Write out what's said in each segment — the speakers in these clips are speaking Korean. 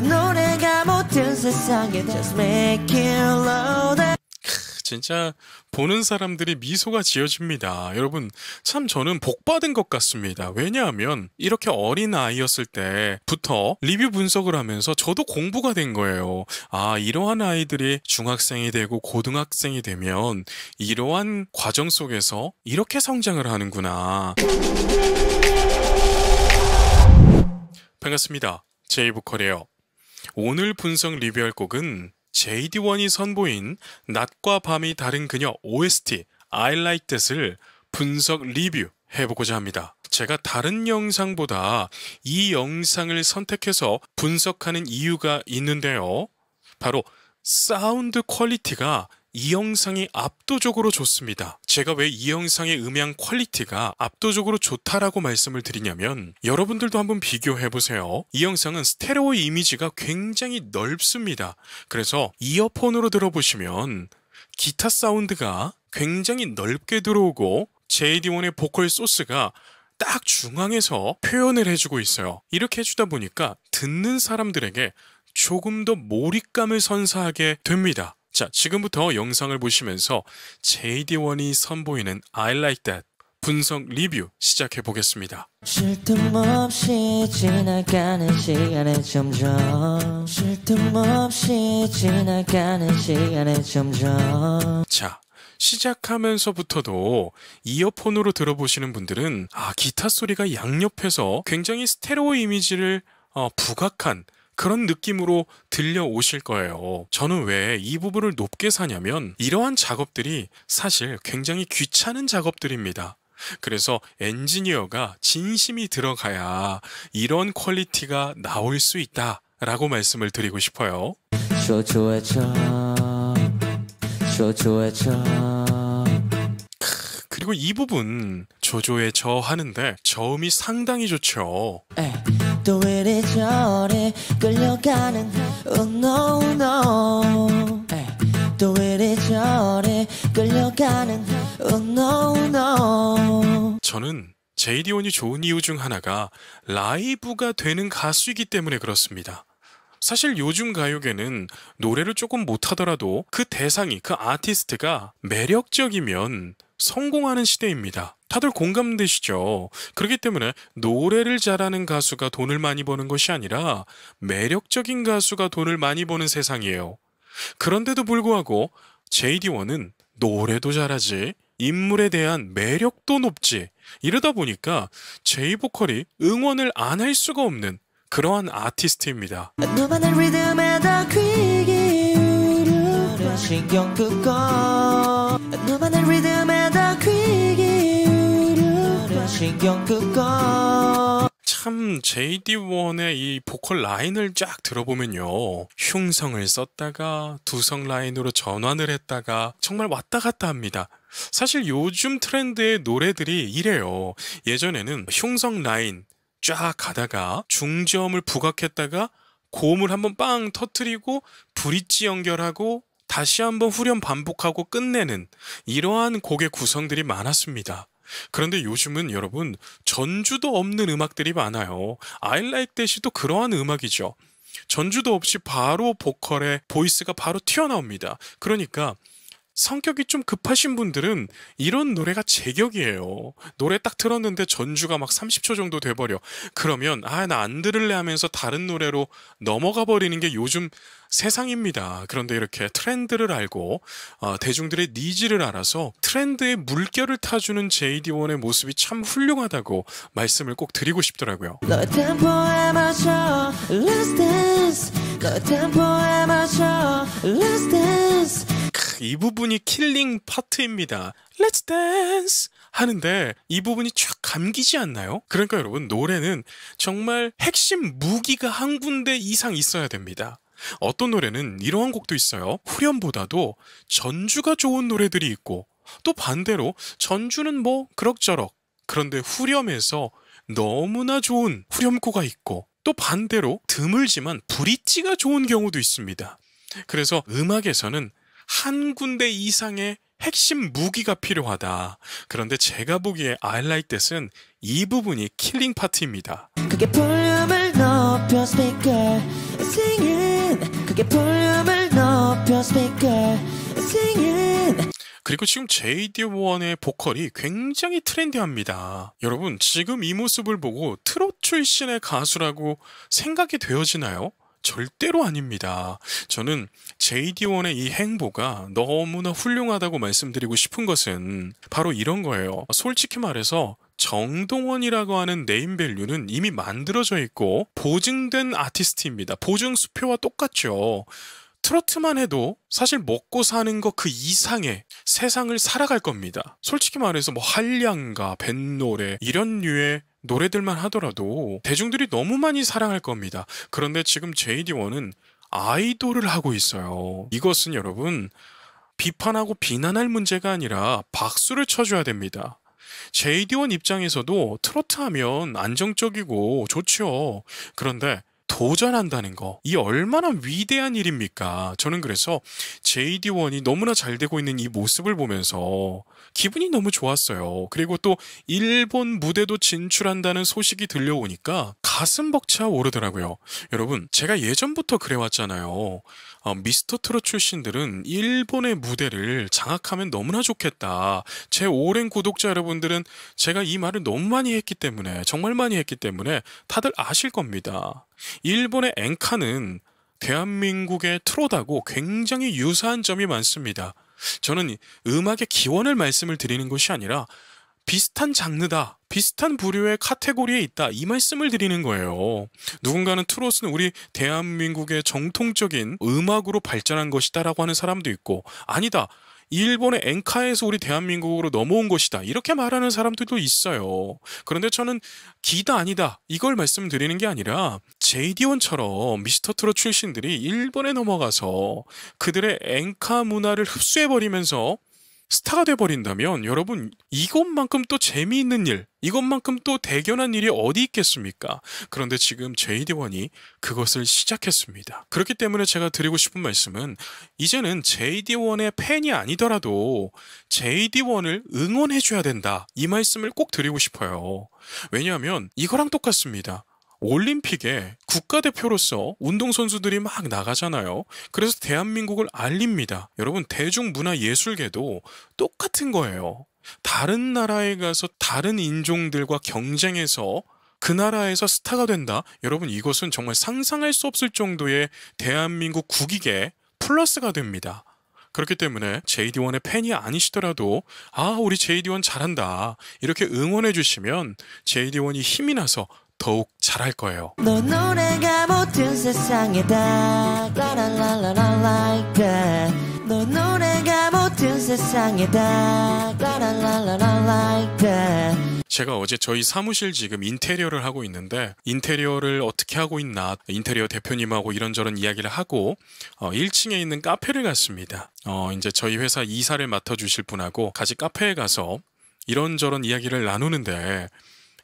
노래가 모든 세상에 just make it load 진짜 보는 사람들이 미소가 지어집니다. 여러분, 참 저는 복 받은 것 같습니다. 왜냐하면 이렇게 어린 아이였을 때부터 리뷰 분석을 하면서 저도 공부가 된 거예요. 아, 이러한 아이들이 중학생이 되고 고등학생이 되면 이러한 과정 속에서 이렇게 성장을 하는구나. 반갑습니다. 제이브컬이에요. 오늘 분석 리뷰할 곡은 JD1이 선보인 낮과 밤이 다른 그녀 OST I Like That을 분석 리뷰 해보고자 합니다. 제가 다른 영상보다 이 영상을 선택해서 분석하는 이유가 있는데요. 바로 사운드 퀄리티가 이 영상이 압도적으로 좋습니다. 제가 왜 이 영상의 음향 퀄리티가 압도적으로 좋다라고 말씀을 드리냐면 여러분들도 한번 비교해보세요. 이 영상은 스테레오 이미지가 굉장히 넓습니다. 그래서 이어폰으로 들어보시면 기타 사운드가 굉장히 넓게 들어오고 제이디원의 보컬 소스가 딱 중앙에서 표현을 해주고 있어요. 이렇게 해주다 보니까 듣는 사람들에게 조금 더 몰입감을 선사하게 됩니다. 자, 지금부터 영상을 보시면서 JD1이 선보이는 I like that 분석 리뷰 시작해 보겠습니다. 없이 지나가는 시간에 점점 없이 지나가는 시간에 점점 자, 시작하면서부터도 이어폰으로 들어보시는 분들은 아 기타 소리가 양옆에서 굉장히 스테레오 이미지를 어, 부각한 그런 느낌으로 들려오실 거예요. 저는 왜 이 부분을 높게 사냐면 이러한 작업들이 사실 굉장히 귀찮은 작업들입니다. 그래서 엔지니어가 진심이 들어가야 이런 퀄리티가 나올 수 있다 라고 말씀을 드리고 싶어요. 그리고 이 부분 조조의 저 하는데 저음이 상당히 좋죠. 에. 예. 또 이리저리 끌려가는 oh no no 에. 또 이리저리 끌려가는 oh no no 저는 제이디온이 좋은 이유 중 하나가 라이브가 되는 가수이기 때문에 그렇습니다. 사실 요즘 가요계는 노래를 조금 못하더라도 그 대상이, 그 아티스트가 매력적이면 성공하는 시대입니다. 다들 공감되시죠? 그렇기 때문에 노래를 잘하는 가수가 돈을 많이 버는 것이 아니라 매력적인 가수가 돈을 많이 버는 세상이에요. 그런데도 불구하고 JD1은 노래도 잘하지, 인물에 대한 매력도 높지. 이러다 보니까 제이보컬이 응원을 안 할 수가 없는 그러한 아티스트입니다. 신경 끄고 너만의 리듬에 신경 끄고 참 JD1의 이 보컬 라인을 쫙 들어보면요 흉성을 썼다가 두성 라인으로 전환을 했다가 정말 왔다 갔다 합니다 사실 요즘 트렌드의 노래들이 이래요 예전에는 흉성 라인 쫙 가다가 중저음을 부각했다가 고음을 한번 빵 터트리고 브릿지 연결하고 다시 한번 후렴 반복하고 끝내는 이러한 곡의 구성들이 많았습니다. 그런데 요즘은 여러분 전주도 없는 음악들이 많아요. I like that이도 그러한 음악이죠. 전주도 없이 바로 보컬에 보이스가 바로 튀어나옵니다. 그러니까 성격이 좀 급하신 분들은 이런 노래가 제격이에요. 노래 딱 틀었는데 전주가 막 30초 정도 돼버려. 그러면, 아, 나 안 들을래 하면서 다른 노래로 넘어가 버리는 게 요즘 세상입니다. 그런데 이렇게 트렌드를 알고 어, 대중들의 니즈를 알아서 트렌드의 물결을 타주는 JD1의 모습이 참 훌륭하다고 말씀을 꼭 드리고 싶더라고요. 이 부분이 킬링 파트입니다. Let's dance! 하는데 이 부분이 쫙 감기지 않나요? 그러니까 여러분, 노래는 정말 핵심 무기가 한 군데 이상 있어야 됩니다. 어떤 노래는 이러한 곡도 있어요. 후렴보다도 전주가 좋은 노래들이 있고 또 반대로 전주는 뭐 그럭저럭 그런데 후렴에서 너무나 좋은 후렴구가 있고 또 반대로 드물지만 브릿지가 좋은 경우도 있습니다. 그래서 음악에서는 한 군데 이상의 핵심 무기가 필요하다. 그런데 제가 보기에 I like this은 이 부분이 킬링 파트입니다. 크게 볼륨을 높여 스피커 singing 그리고 지금 제이디원의 보컬이 굉장히 트렌디합니다. 여러분 지금 이 모습을 보고 트롯 출신의 가수라고 생각이 되어지나요? 절대로 아닙니다. 저는 JD1의 이 행보가 너무나 훌륭하다고 말씀드리고 싶은 것은 바로 이런 거예요. 솔직히 말해서 정동원이라고 하는 네임밸류는 이미 만들어져 있고 보증된 아티스트입니다. 보증 수표와 똑같죠. 트로트만 해도 사실 먹고 사는 거 그 이상의 세상을 살아갈 겁니다. 솔직히 말해서 뭐 한량가, 뱃노래 이런 류의 노래들만 하더라도 대중들이 너무 많이 사랑할 겁니다. 그런데 지금 JD1은 아이돌을 하고 있어요. 이것은 여러분 비판하고 비난할 문제가 아니라 박수를 쳐줘야 됩니다. JD1 입장에서도 트로트 하면 안정적이고 좋죠. 그런데 도전한다는 거. 이 얼마나 위대한 일입니까? 저는 그래서 JD1이 너무나 잘 되고 있는 이 모습을 보면서 기분이 너무 좋았어요. 그리고 또 일본 무대도 진출한다는 소식이 들려오니까 가슴 벅차 오르더라고요. 여러분, 제가 예전부터 그래왔잖아요. 어, 미스터 트롯 출신들은 일본의 무대를 장악하면 너무나 좋겠다. 제 오랜 구독자 여러분들은 제가 이 말을 너무 많이 했기 때문에 정말 많이 했기 때문에 다들 아실 겁니다. 일본의 엔카는 대한민국의 트롯하고 굉장히 유사한 점이 많습니다. 저는 음악의 기원을 말씀을 드리는 것이 아니라 비슷한 장르다. 비슷한 부류의 카테고리에 있다. 이 말씀을 드리는 거예요. 누군가는 트롯은 우리 대한민국의 정통적인 음악으로 발전한 것이다라고 하는 사람도 있고, 아니다. 일본의 엔카에서 우리 대한민국으로 넘어온 것이다. 이렇게 말하는 사람들도 있어요. 그런데 저는 기다 아니다. 이걸 말씀드리는 게 아니라 제이디온처럼 미스터 트롯 출신들이 일본에 넘어가서 그들의 엔카 문화를 흡수해버리면서 스타가 돼버린다면 여러분 이것만큼 또 재미있는 일, 이것만큼 또 대견한 일이 어디 있겠습니까? 그런데 지금 JD1이 그것을 시작했습니다. 그렇기 때문에 제가 드리고 싶은 말씀은 이제는 JD1의 팬이 아니더라도 JD1을 응원해줘야 된다. 이 말씀을 꼭 드리고 싶어요. 왜냐하면 이거랑 똑같습니다. 올림픽에 국가대표로서 운동선수들이 막 나가잖아요. 그래서 대한민국을 알립니다. 여러분, 대중문화예술계도 똑같은 거예요. 다른 나라에 가서 다른 인종들과 경쟁해서 그 나라에서 스타가 된다? 여러분, 이것은 정말 상상할 수 없을 정도의 대한민국 국익에 플러스가 됩니다. 그렇기 때문에 JD1의 팬이 아니시더라도 아 우리 JD1 잘한다 이렇게 응원해 주시면 JD1이 힘이 나서 더욱 잘할 거예요. 너 노래가 모든 세상에다 라라라라라 l 너 노래가 모든 세상에다 라라라라라 l 제가 어제 저희 사무실 지금 인테리어를 하고 있는데 인테리어를 어떻게 하고 있나 인테리어 대표님하고 이런저런 이야기를 하고 어, 1층에 있는 카페를 갔습니다. 어, 이제 저희 회사 이사를 맡아주실 분하고 같이 카페에 가서 이런저런 이야기를 나누는데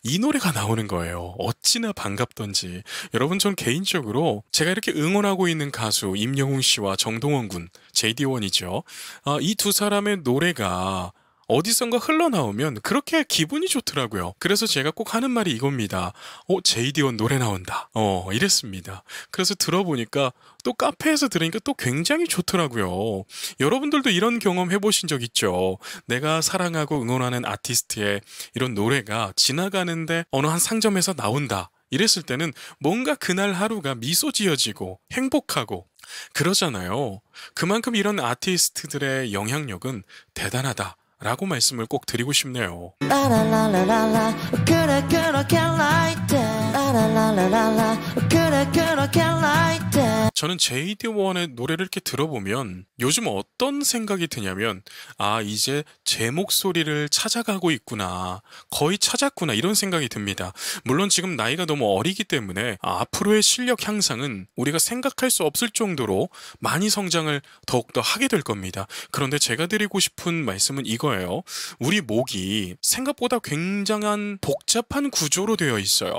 이 노래가 나오는 거예요. 어찌나 반갑던지. 여러분 전 개인적으로 제가 이렇게 응원하고 있는 가수 임영웅 씨와 정동원 군, JD1이죠. 아, 이두 사람의 노래가 어디선가 흘러나오면 그렇게 기분이 좋더라고요. 그래서 제가 꼭 하는 말이 이겁니다. 어, 제이디온 노래 나온다. 어, 이랬습니다. 그래서 들어보니까 또 카페에서 들으니까 또 굉장히 좋더라고요. 여러분들도 이런 경험 해보신 적 있죠? 내가 사랑하고 응원하는 아티스트의 이런 노래가 지나가는데 어느 한 상점에서 나온다. 이랬을 때는 뭔가 그날 하루가 미소 지어지고 행복하고 그러잖아요. 그만큼 이런 아티스트들의 영향력은 대단하다. 라고 말씀을 꼭 드리고 싶네요. 저는 제이디원의 노래를 이렇게 들어보면 요즘 어떤 생각이 드냐면 아 이제 제 목소리를 찾아가고 있구나 거의 찾았구나 이런 생각이 듭니다. 물론 지금 나이가 너무 어리기 때문에 아, 앞으로의 실력 향상은 우리가 생각할 수 없을 정도로 많이 성장을 더욱더 하게 될 겁니다. 그런데 제가 드리고 싶은 말씀은 이거예요. 우리 목이 생각보다 굉장한 복잡한 구조로 되어 있어요.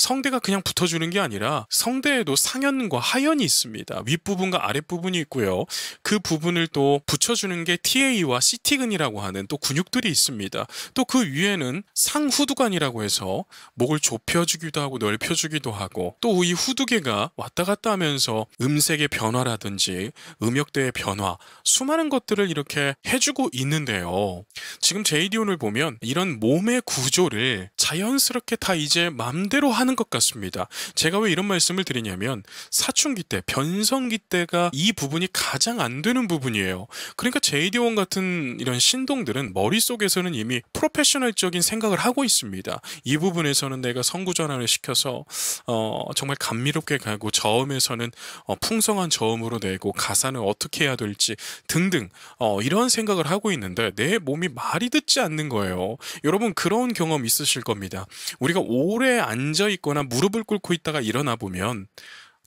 성대가 그냥 붙어주는 게 아니라 성대에도 상연과하연이 있습니다. 윗부분과 아랫부분이 있고요. 그 부분을 또 붙여주는 게 TA와 CT근이라고 하는 또 근육들이 있습니다. 또 그 위에는 상후두관이라고 해서 목을 좁혀주기도 하고 넓혀주기도 하고 또 이 후두개가 왔다 갔다 하면서 음색의 변화라든지 음역대의 변화 수많은 것들을 이렇게 해주고 있는데요. 지금 제이디온을 보면 이런 몸의 구조를 자연스럽게 다 이제 맘대로 하는 하는 것 같습니다. 제가 왜 이런 말씀을 드리냐면 사춘기 때, 변성기 때가 이 부분이 가장 안 되는 부분이에요. 그러니까 제이디원 같은 이런 신동들은 머릿속에서는 이미 프로페셔널적인 생각을 하고 있습니다. 이 부분에서는 내가 성구 전환을 시켜서 어, 정말 감미롭게 가고 저음에서는 어, 풍성한 저음으로 내고 가사는 어떻게 해야 될지 등등 어, 이런 생각을 하고 있는데 내 몸이 말이 듣지 않는 거예요. 여러분 그런 경험 있으실 겁니다. 우리가 오래 앉아 있 있거나 무릎을 꿇고 있다가 일어나 보면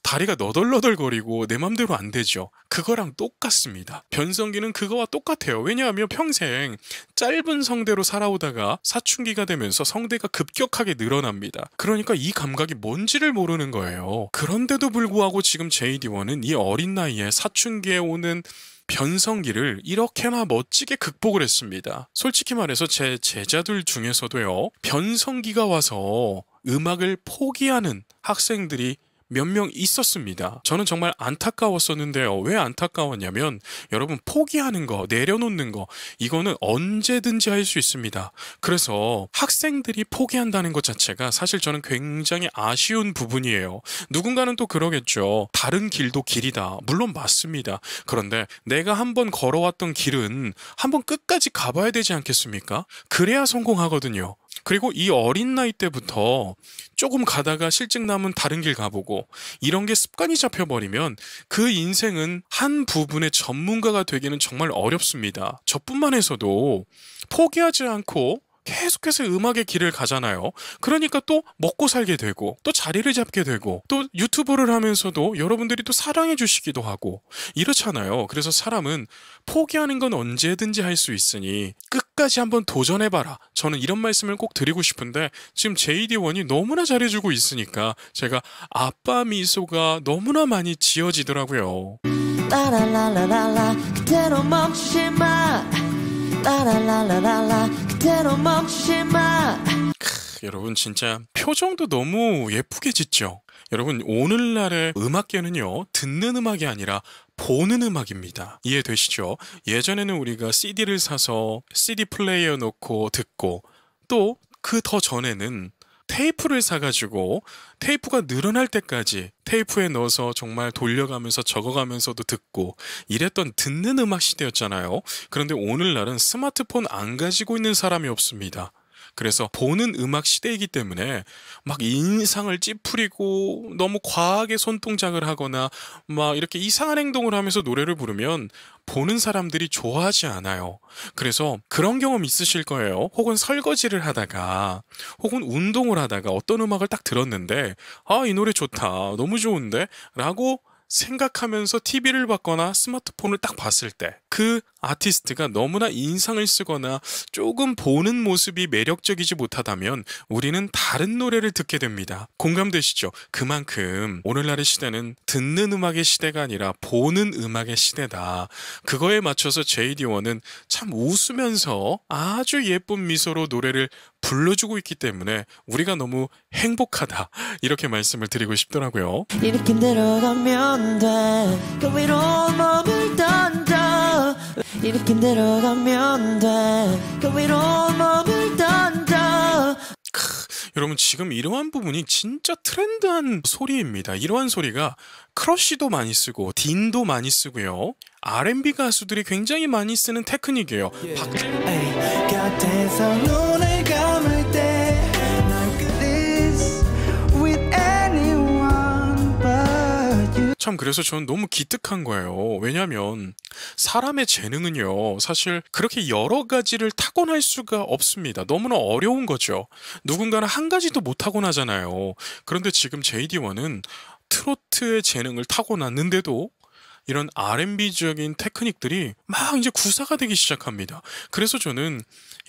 다리가 너덜너덜거리고 내 맘대로 안 되죠. 그거랑 똑같습니다. 변성기는 그거와 똑같아요. 왜냐하면 평생 짧은 성대로 살아오다가 사춘기가 되면서 성대가 급격하게 늘어납니다. 그러니까 이 감각이 뭔지를 모르는 거예요. 그런데도 불구하고 지금 JD1은 이 어린 나이에 사춘기에 오는 변성기를 이렇게나 멋지게 극복을 했습니다. 솔직히 말해서 제 제자들 중에서도요, 변성기가 와서 음악을 포기하는 학생들이 몇명 있었습니다. 저는 정말 안타까웠었는데요. 왜 안타까웠냐면 여러분 포기하는 거, 내려놓는 거 이거는 언제든지 할 수 있습니다. 그래서 학생들이 포기한다는 것 자체가 사실 저는 굉장히 아쉬운 부분이에요. 누군가는 또 그러겠죠. 다른 길도 길이다. 물론 맞습니다. 그런데 내가 한번 걸어왔던 길은 한번 끝까지 가봐야 되지 않겠습니까? 그래야 성공하거든요. 그리고 이 어린 나이 때부터 조금 가다가 실증 나면 다른 길 가보고 이런 게 습관이 잡혀버리면 그 인생은 한 부분의 전문가가 되기는 정말 어렵습니다. 저뿐만 해서도 포기하지 않고 계속해서 음악의 길을 가잖아요. 그러니까 또 먹고 살게 되고 또 자리를 잡게 되고 또 유튜브를 하면서도 여러분들이 또 사랑해 주시기도 하고 이렇잖아요. 그래서 사람은 포기하는 건 언제든지 할 수 있으니 끝까지 한번 도전해 봐라. 저는 이런 말씀을 꼭 드리고 싶은데 지금 JD1이 너무나 잘해 주고 있으니까 제가 아빠 미소가 너무나 많이 지어지더라고요. 라라라라라 그대로 멈추지 마 라라라라라 그대로 멈추지마 여러분 진짜 표정도 너무 예쁘게 짓죠 여러분 오늘날의 음악계는요 듣는 음악이 아니라 보는 음악입니다. 이해되시죠? 예전에는 우리가 CD를 사서 CD 플레이어 놓고 듣고 또 그 더 전에는 테이프를 사가지고 테이프가 늘어날 때까지 테이프에 넣어서 정말 돌려가면서 적어가면서도 듣고 이랬던 듣는 음악 시대였잖아요. 그런데 오늘날은 스마트폰 안 가지고 있는 사람이 없습니다. 그래서 보는 음악 시대이기 때문에 막 인상을 찌푸리고 너무 과하게 손동작을 하거나 막 이렇게 이상한 행동을 하면서 노래를 부르면 보는 사람들이 좋아하지 않아요. 그래서 그런 경험 있으실 거예요. 혹은 설거지를 하다가 혹은 운동을 하다가 어떤 음악을 딱 들었는데 아, 이 노래 좋다. 너무 좋은데? 라고 생각하면서 TV를 봤거나 스마트폰을 딱 봤을 때그 아티스트가 너무나 인상을 쓰거나 조금 보는 모습이 매력적이지 못하다면 우리는 다른 노래를 듣게 됩니다. 공감되시죠? 그만큼 오늘날의 시대는 듣는 음악의 시대가 아니라 보는 음악의 시대다. 그거에 맞춰서 제이디원은 참 웃으면서 아주 예쁜 미소로 노래를 불러주고 있기 때문에 우리가 너무 행복하다 이렇게 말씀을 드리고 싶더라고요. 이렇게 내려가면 돼. 그 위로 이렇게 내가면 돼그 위로 몸을 던져 여러분 지금 이러한 부분이 진짜 트렌드한 소리입니다. 이러한 소리가 크러쉬도 많이 쓰고 딘도 많이 쓰고요. R&B 가수들이 굉장히 많이 쓰는 테크닉이에요. Yeah. 박재... 참 그래서 저는 너무 기특한 거예요. 왜냐하면 사람의 재능은요, 사실 그렇게 여러 가지를 타고날 수가 없습니다. 너무나 어려운 거죠. 누군가는 한 가지도 못 타고나잖아요. 그런데 지금 JD1은 트로트의 재능을 타고났는데도 이런 R&B적인 테크닉들이 막 이제 구사가 되기 시작합니다. 그래서 저는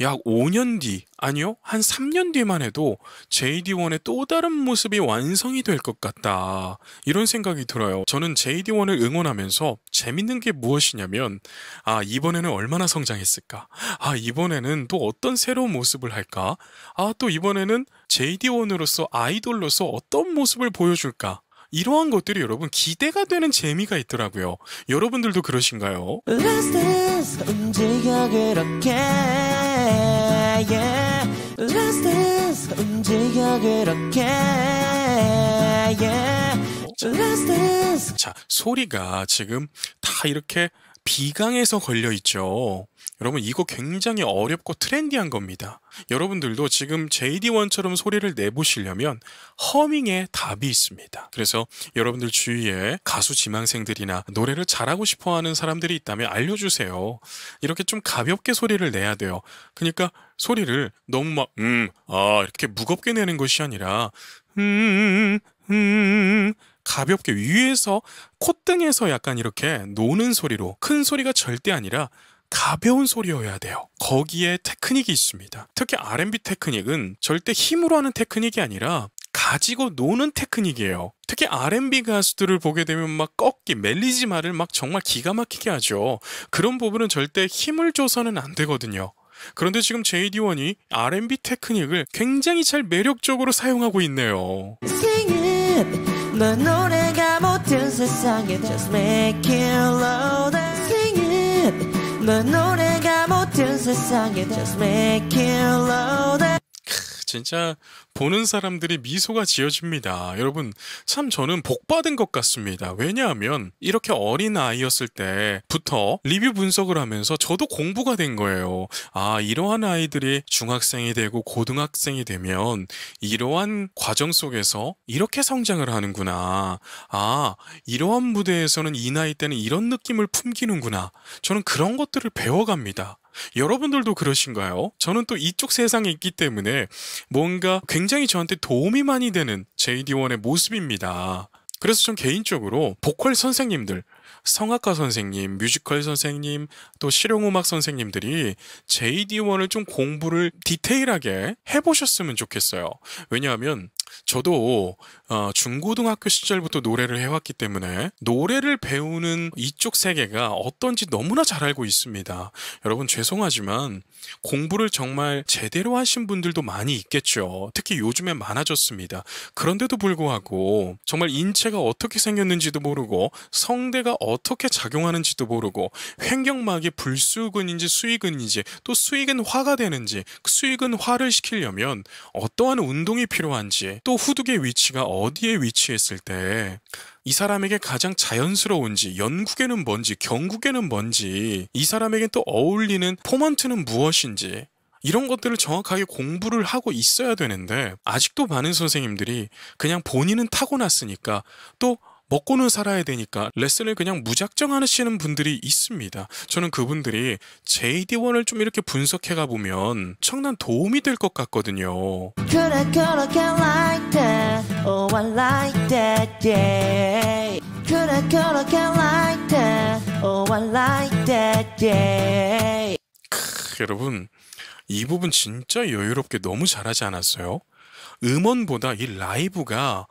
약 5년 뒤, 아니요, 한 3년 뒤만 해도 JD1의 또 다른 모습이 완성이 될 것 같다. 이런 생각이 들어요. 저는 JD1을 응원하면서 재밌는 게 무엇이냐면, 아, 이번에는 얼마나 성장했을까? 아, 이번에는 또 어떤 새로운 모습을 할까? 아, 또 이번에는 JD1으로서 아이돌로서 어떤 모습을 보여줄까? 이러한 것들이 여러분 기대가 되는 재미가 있더라고요. 여러분들도 그러신가요? 자, 소리가 지금 다 이렇게 비강에서 걸려 있죠. 여러분 이거 굉장히 어렵고 트렌디한 겁니다. 여러분들도 지금 JD1처럼 소리를 내보시려면 허밍에 답이 있습니다. 그래서 여러분들 주위에 가수 지망생들이나 노래를 잘하고 싶어하는 사람들이 있다면 알려주세요. 이렇게 좀 가볍게 소리를 내야 돼요. 그러니까 소리를 너무 막 음, 아 이렇게 무겁게 내는 것이 아니라 음, 음, 음 가볍게 위에서 콧등에서 약간 이렇게 노는 소리로 큰 소리가 절대 아니라 가벼운 소리여야 돼요. 거기에 테크닉이 있습니다. 특히 R&B 테크닉은 절대 힘으로 하는 테크닉이 아니라 가지고 노는 테크닉이에요. 특히 R&B 가수들을 보게 되면 막 꺾기, 멜리지 말을 막 정말 기가 막히게 하죠. 그런 부분은 절대 힘을 줘서는 안 되거든요. 그런데 지금 JD1이 R&B 테크닉을 굉장히 잘 매력적으로 사용하고 있네요. 너 노래가 모든 세상에 just make it louder 넌 노래가 못된 세상에 Just make it louder 진짜 보는 사람들이 미소가 지어집니다. 여러분, 참 저는 복받은 것 같습니다. 왜냐하면 이렇게 어린 아이였을 때부터 리뷰 분석을 하면서 저도 공부가 된 거예요. 아, 이러한 아이들이 중학생이 되고 고등학생이 되면 이러한 과정 속에서 이렇게 성장을 하는구나. 아, 이러한 무대에서는 이 나이 때는 이런 느낌을 품기는구나. 저는 그런 것들을 배워갑니다. 여러분들도 그러신가요? 저는 또 이쪽 세상에 있기 때문에 뭔가 굉장히 저한테 도움이 많이 되는 JD1의 모습입니다. 그래서 전 개인적으로 보컬 선생님들, 성악가 선생님, 뮤지컬 선생님, 또 실용음악 선생님들이 JD1을 좀 공부를 디테일하게 해보셨으면 좋겠어요. 왜냐하면 저도 어, 중고등학교 시절부터 노래를 해왔기 때문에 노래를 배우는 이쪽 세계가 어떤지 너무나 잘 알고 있습니다. 여러분 죄송하지만 공부를 정말 제대로 하신 분들도 많이 있겠죠. 특히 요즘에 많아졌습니다. 그런데도 불구하고 정말 인체가 어떻게 생겼는지도 모르고 성대가 어떻게 작용하는지도 모르고 횡격막이 불수근인지 수익근인지 또 수익은 화가 되는지 그 수익은 화를 시키려면 어떠한 운동이 필요한지 또 후둑의 위치가 어디에 위치했을 때 이 사람에게 가장 자연스러운지 연국에는 뭔지 경국에는 뭔지 이 사람에게 또 어울리는 포먼트는 무엇인지 이런 것들을 정확하게 공부를 하고 있어야 되는데 아직도 많은 선생님들이 그냥 본인은 타고났으니까 또 먹고는 살아야 되니까 레슨을 그냥 무작정 하시는 분들이 있습니다. 저는 그분들이 JD1을 좀 이렇게 분석해 가 보면 청난 도움이 될 것 같거든요. Could l I k e that? Oh, I like that, yeah. Could like that? Oh, I like that, yeah. Oh, 크, 여러분, 이 부분 진짜 여유롭게 너무 잘하지 않았어요? 음원보다 이 라이브가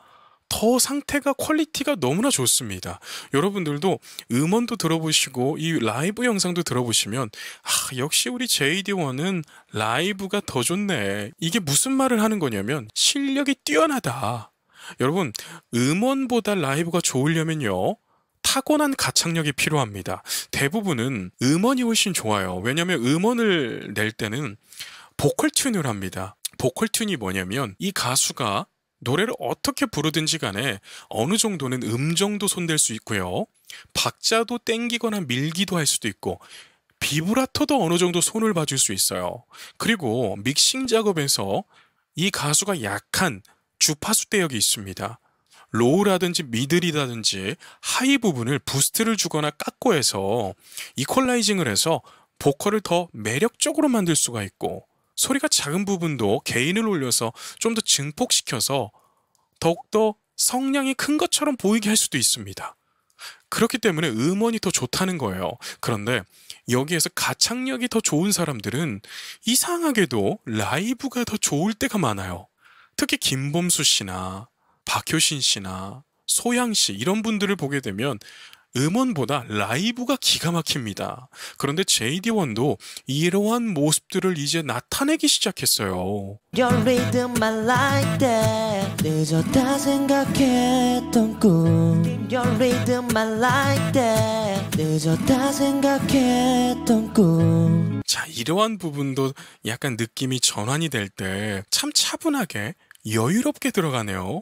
더 상태가 퀄리티가 너무나 좋습니다. 여러분들도 음원도 들어보시고 이 라이브 영상도 들어보시면 아, 역시 우리 JD1은 라이브가 더 좋네. 이게 무슨 말을 하는 거냐면 실력이 뛰어나다. 여러분 음원보다 라이브가 좋으려면요. 타고난 가창력이 필요합니다. 대부분은 음원이 훨씬 좋아요. 왜냐하면 음원을 낼 때는 보컬 튠을 합니다. 보컬 튠이 뭐냐면 이 가수가 노래를 어떻게 부르든지 간에 어느 정도는 음정도 손댈 수 있고요. 박자도 땡기거나 밀기도 할 수도 있고 비브라토도 어느 정도 손을 봐줄 수 있어요. 그리고 믹싱 작업에서 이 가수가 약한 주파수 대역이 있습니다. 로우라든지 미들이라든지 하이 부분을 부스트를 주거나 깎고 해서 이퀄라이징을 해서 보컬을 더 매력적으로 만들 수가 있고 소리가 작은 부분도 개인을 올려서 좀 더 증폭시켜서 더욱더 성량이 큰 것처럼 보이게 할 수도 있습니다. 그렇기 때문에 음원이 더 좋다는 거예요. 그런데 여기에서 가창력이 더 좋은 사람들은 이상하게도 라이브가 더 좋을 때가 많아요. 특히 김범수 씨나 박효신 씨나 소양 씨 이런 분들을 보게 되면 음원보다 라이브가 기가 막힙니다. 그런데 JD1도 이러한 모습들을 이제 나타내기 시작했어요. 자, 이러한 부분도 약간 느낌이 전환이 될 때 참 차분하게 여유롭게 들어가네요.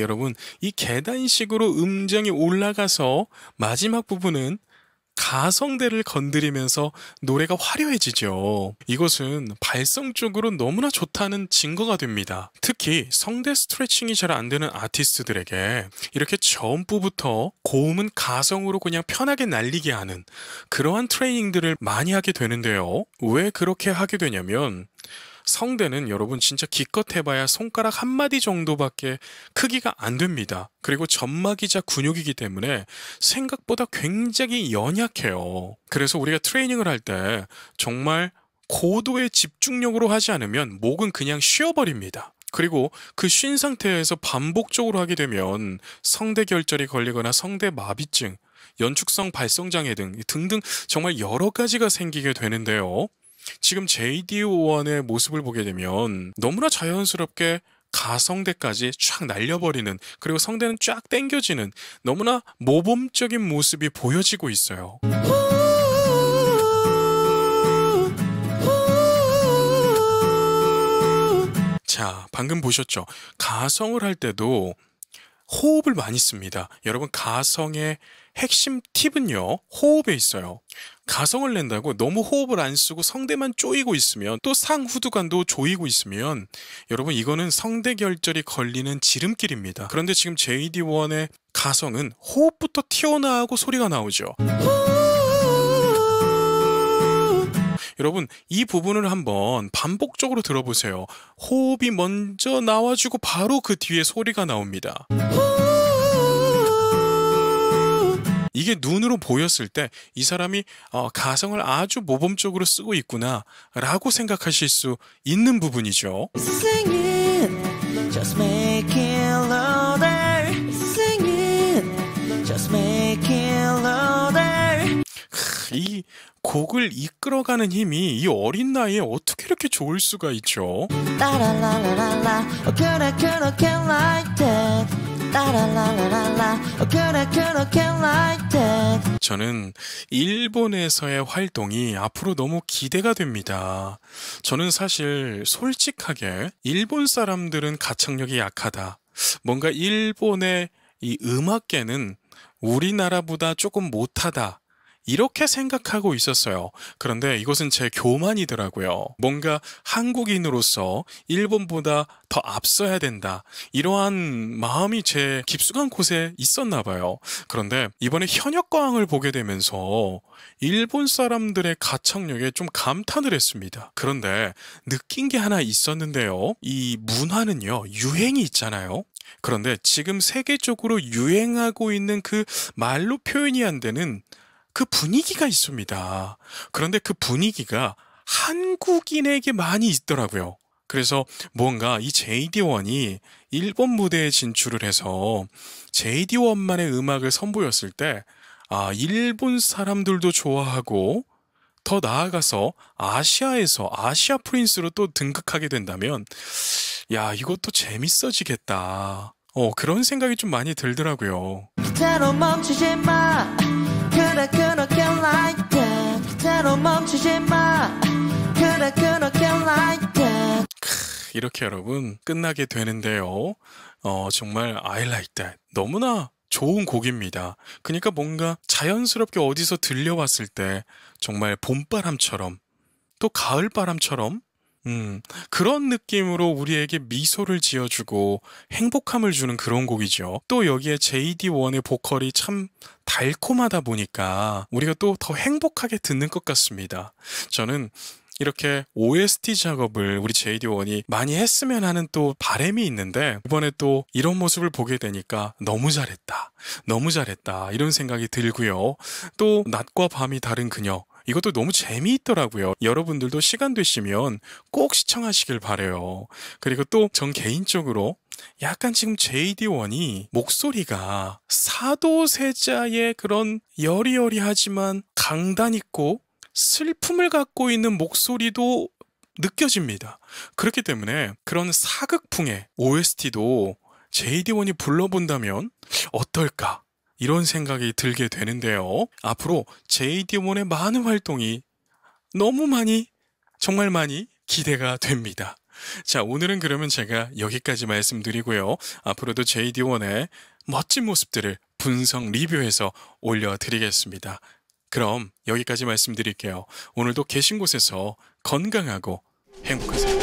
여러분 이 계단식으로 음정이 올라가서 마지막 부분은 가성대를 건드리면서 노래가 화려해지죠. 이것은 발성 쪽으로 너무나 좋다는 증거가 됩니다. 특히 성대 스트레칭이 잘 안 되는 아티스트들에게 이렇게 전부부터 고음은 가성으로 그냥 편하게 날리게 하는 그러한 트레이닝들을 많이 하게 되는데요. 왜 그렇게 하게 되냐면 성대는 여러분 진짜 기껏 해봐야 손가락 한마디 정도밖에 크기가 안 됩니다. 그리고 점막이자 근육이기 때문에 생각보다 굉장히 연약해요. 그래서 우리가 트레이닝을 할 때 정말 고도의 집중력으로 하지 않으면 목은 그냥 쉬어버립니다. 그리고 그 쉰 상태에서 반복적으로 하게 되면 성대 결절이 걸리거나 성대 마비증, 연축성 발성장애 등 등등 정말 여러 가지가 생기게 되는데요. 지금 JD 오원의 모습을 보게 되면 너무나 자연스럽게 가성대까지 쫙 날려버리는 그리고 성대는 쫙땡겨지는 너무나 모범적인 모습이 보여지고 있어요. 자, 방금 보셨죠? 가성을 할 때도 호흡을 많이 씁니다. 여러분, 가성의 핵심 팁은요, 호흡에 있어요. 가성을 낸다고 너무 호흡을 안 쓰고 성대만 쪼이고 있으면 또 상후두관도 조이고 있으면 여러분 이거는 성대결절이 걸리는 지름길입니다. 그런데 지금 JD1의 가성은 호흡부터 튀어나오고 소리가 나오죠. 여러분 이 부분을 한번 반복적으로 들어보세요. 호흡이 먼저 나와주고 바로 그 뒤에 소리가 나옵니다. 이게 눈으로 보였을 때 이 사람이 어, 가성을 아주 모범적으로 쓰고 있구나라고 생각하실 수 있는 부분이죠. 이 곡을 이끌어가는 힘이 이 어린 나이에 어떻게 이렇게 좋을 수가 있죠? 저는 일본에서의 활동이 앞으로 너무 기대가 됩니다. 저는 사실 솔직하게 일본 사람들은 가창력이 약하다. 뭔가 일본의 이 음악계는 우리나라보다 조금 못하다. 이렇게 생각하고 있었어요. 그런데 이것은 제 교만이더라고요. 뭔가 한국인으로서 일본보다 더 앞서야 된다. 이러한 마음이 제 깊숙한 곳에 있었나 봐요. 그런데 이번에 현역과항을 보게 되면서 일본 사람들의 가창력에 좀 감탄을 했습니다. 그런데 느낀 게 하나 있었는데요. 이 문화는요, 유행이 있잖아요. 그런데 지금 세계적으로 유행하고 있는 그 말로 표현이 안 되는 그 분위기가 있습니다. 그런데 그 분위기가 한국인에게 많이 있더라고요. 그래서 뭔가 이 JD1이 일본 무대에 진출을 해서 JD1만의 음악을 선보였을 때, 아, 일본 사람들도 좋아하고, 더 나아가서 아시아에서 아시아 프린스로 또 등극하게 된다면, 야, 이것도 재밌어지겠다. 어, 그런 생각이 좀 많이 들더라고요. 그래 그렇게 like that 그대로 멈추지 마 그래 그렇게 like that 이렇게 여러분 끝나게 되는데요 어 정말 I like that 너무나 좋은 곡입니다. 그러니까 뭔가 자연스럽게 어디서 들려왔을 때 정말 봄바람처럼 또 가을바람처럼 음, 그런 느낌으로 우리에게 미소를 지어주고 행복함을 주는 그런 곡이죠. 또 여기에 JD1의 보컬이 참 달콤하다 보니까 우리가 또 더 행복하게 듣는 것 같습니다. 저는 이렇게 OST 작업을 우리 JD1이 많이 했으면 하는 또 바램이 있는데 이번에 또 이런 모습을 보게 되니까 너무 잘했다. 너무 잘했다. 이런 생각이 들고요. 또 낮과 밤이 다른 그녀 이것도 너무 재미있더라고요. 여러분들도 시간 되시면 꼭 시청하시길 바래요. 그리고 또 전 개인적으로 약간 지금 JD1이 목소리가 사도세자의 그런 여리여리하지만 강단 있고 슬픔을 갖고 있는 목소리도 느껴집니다. 그렇기 때문에 그런 사극풍의 OST도 JD1이 불러본다면 어떨까? 이런 생각이 들게 되는데요. 앞으로 JD몬의 많은 활동이 너무 많이, 정말 많이 기대가 됩니다. 자, 오늘은 그러면 제가 여기까지 말씀드리고요. 앞으로도 JD1의 멋진 모습들을 분석 리뷰해서 올려드리겠습니다. 그럼 여기까지 말씀드릴게요. 오늘도 계신 곳에서 건강하고 행복하세요.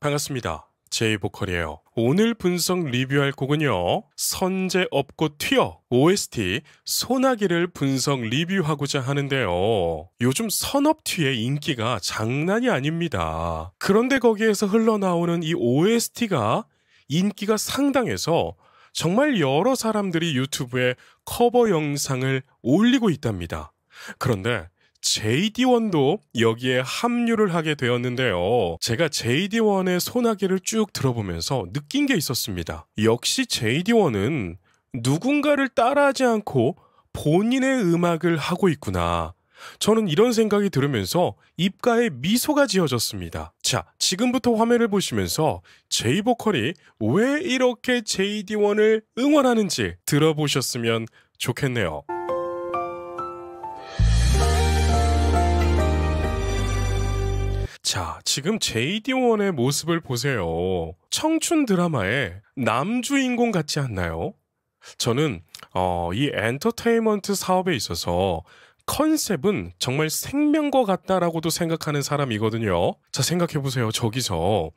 반갑습니다. 제이보컬이에요. 오늘 분석 리뷰할 곡은요. 선제 업고 튀어 OST 소나기를 분석 리뷰하고자 하는데요. 요즘 선업튀의 인기가 장난이 아닙니다. 그런데 거기에서 흘러나오는 이 OST가 인기가 상당해서 정말 여러 사람들이 유튜브에 커버 영상을 올리고 있답니다. 그런데 JD1도 여기에 합류를 하게 되었는데요. 제가 JD1의 소나기를 쭉 들어보면서 느낀 게 있었습니다. 역시 JD1은 누군가를 따라하지 않고 본인의 음악을 하고 있구나. 저는 이런 생각이 들으면서 입가에 미소가 지어졌습니다. 자, 지금부터 화면을 보시면서 j 보컬이왜 이렇게 JD1을 응원하는지 들어보셨으면 좋겠네요. 자, 지금 제이디원의 모습을 보세요. 청춘 드라마의 남주인공 같지 않나요? 저는 어, 이 엔터테인먼트 사업에 있어서 컨셉은 정말 생명과 같다라고도 생각하는 사람이거든요. 자, 생각해보세요. 저기서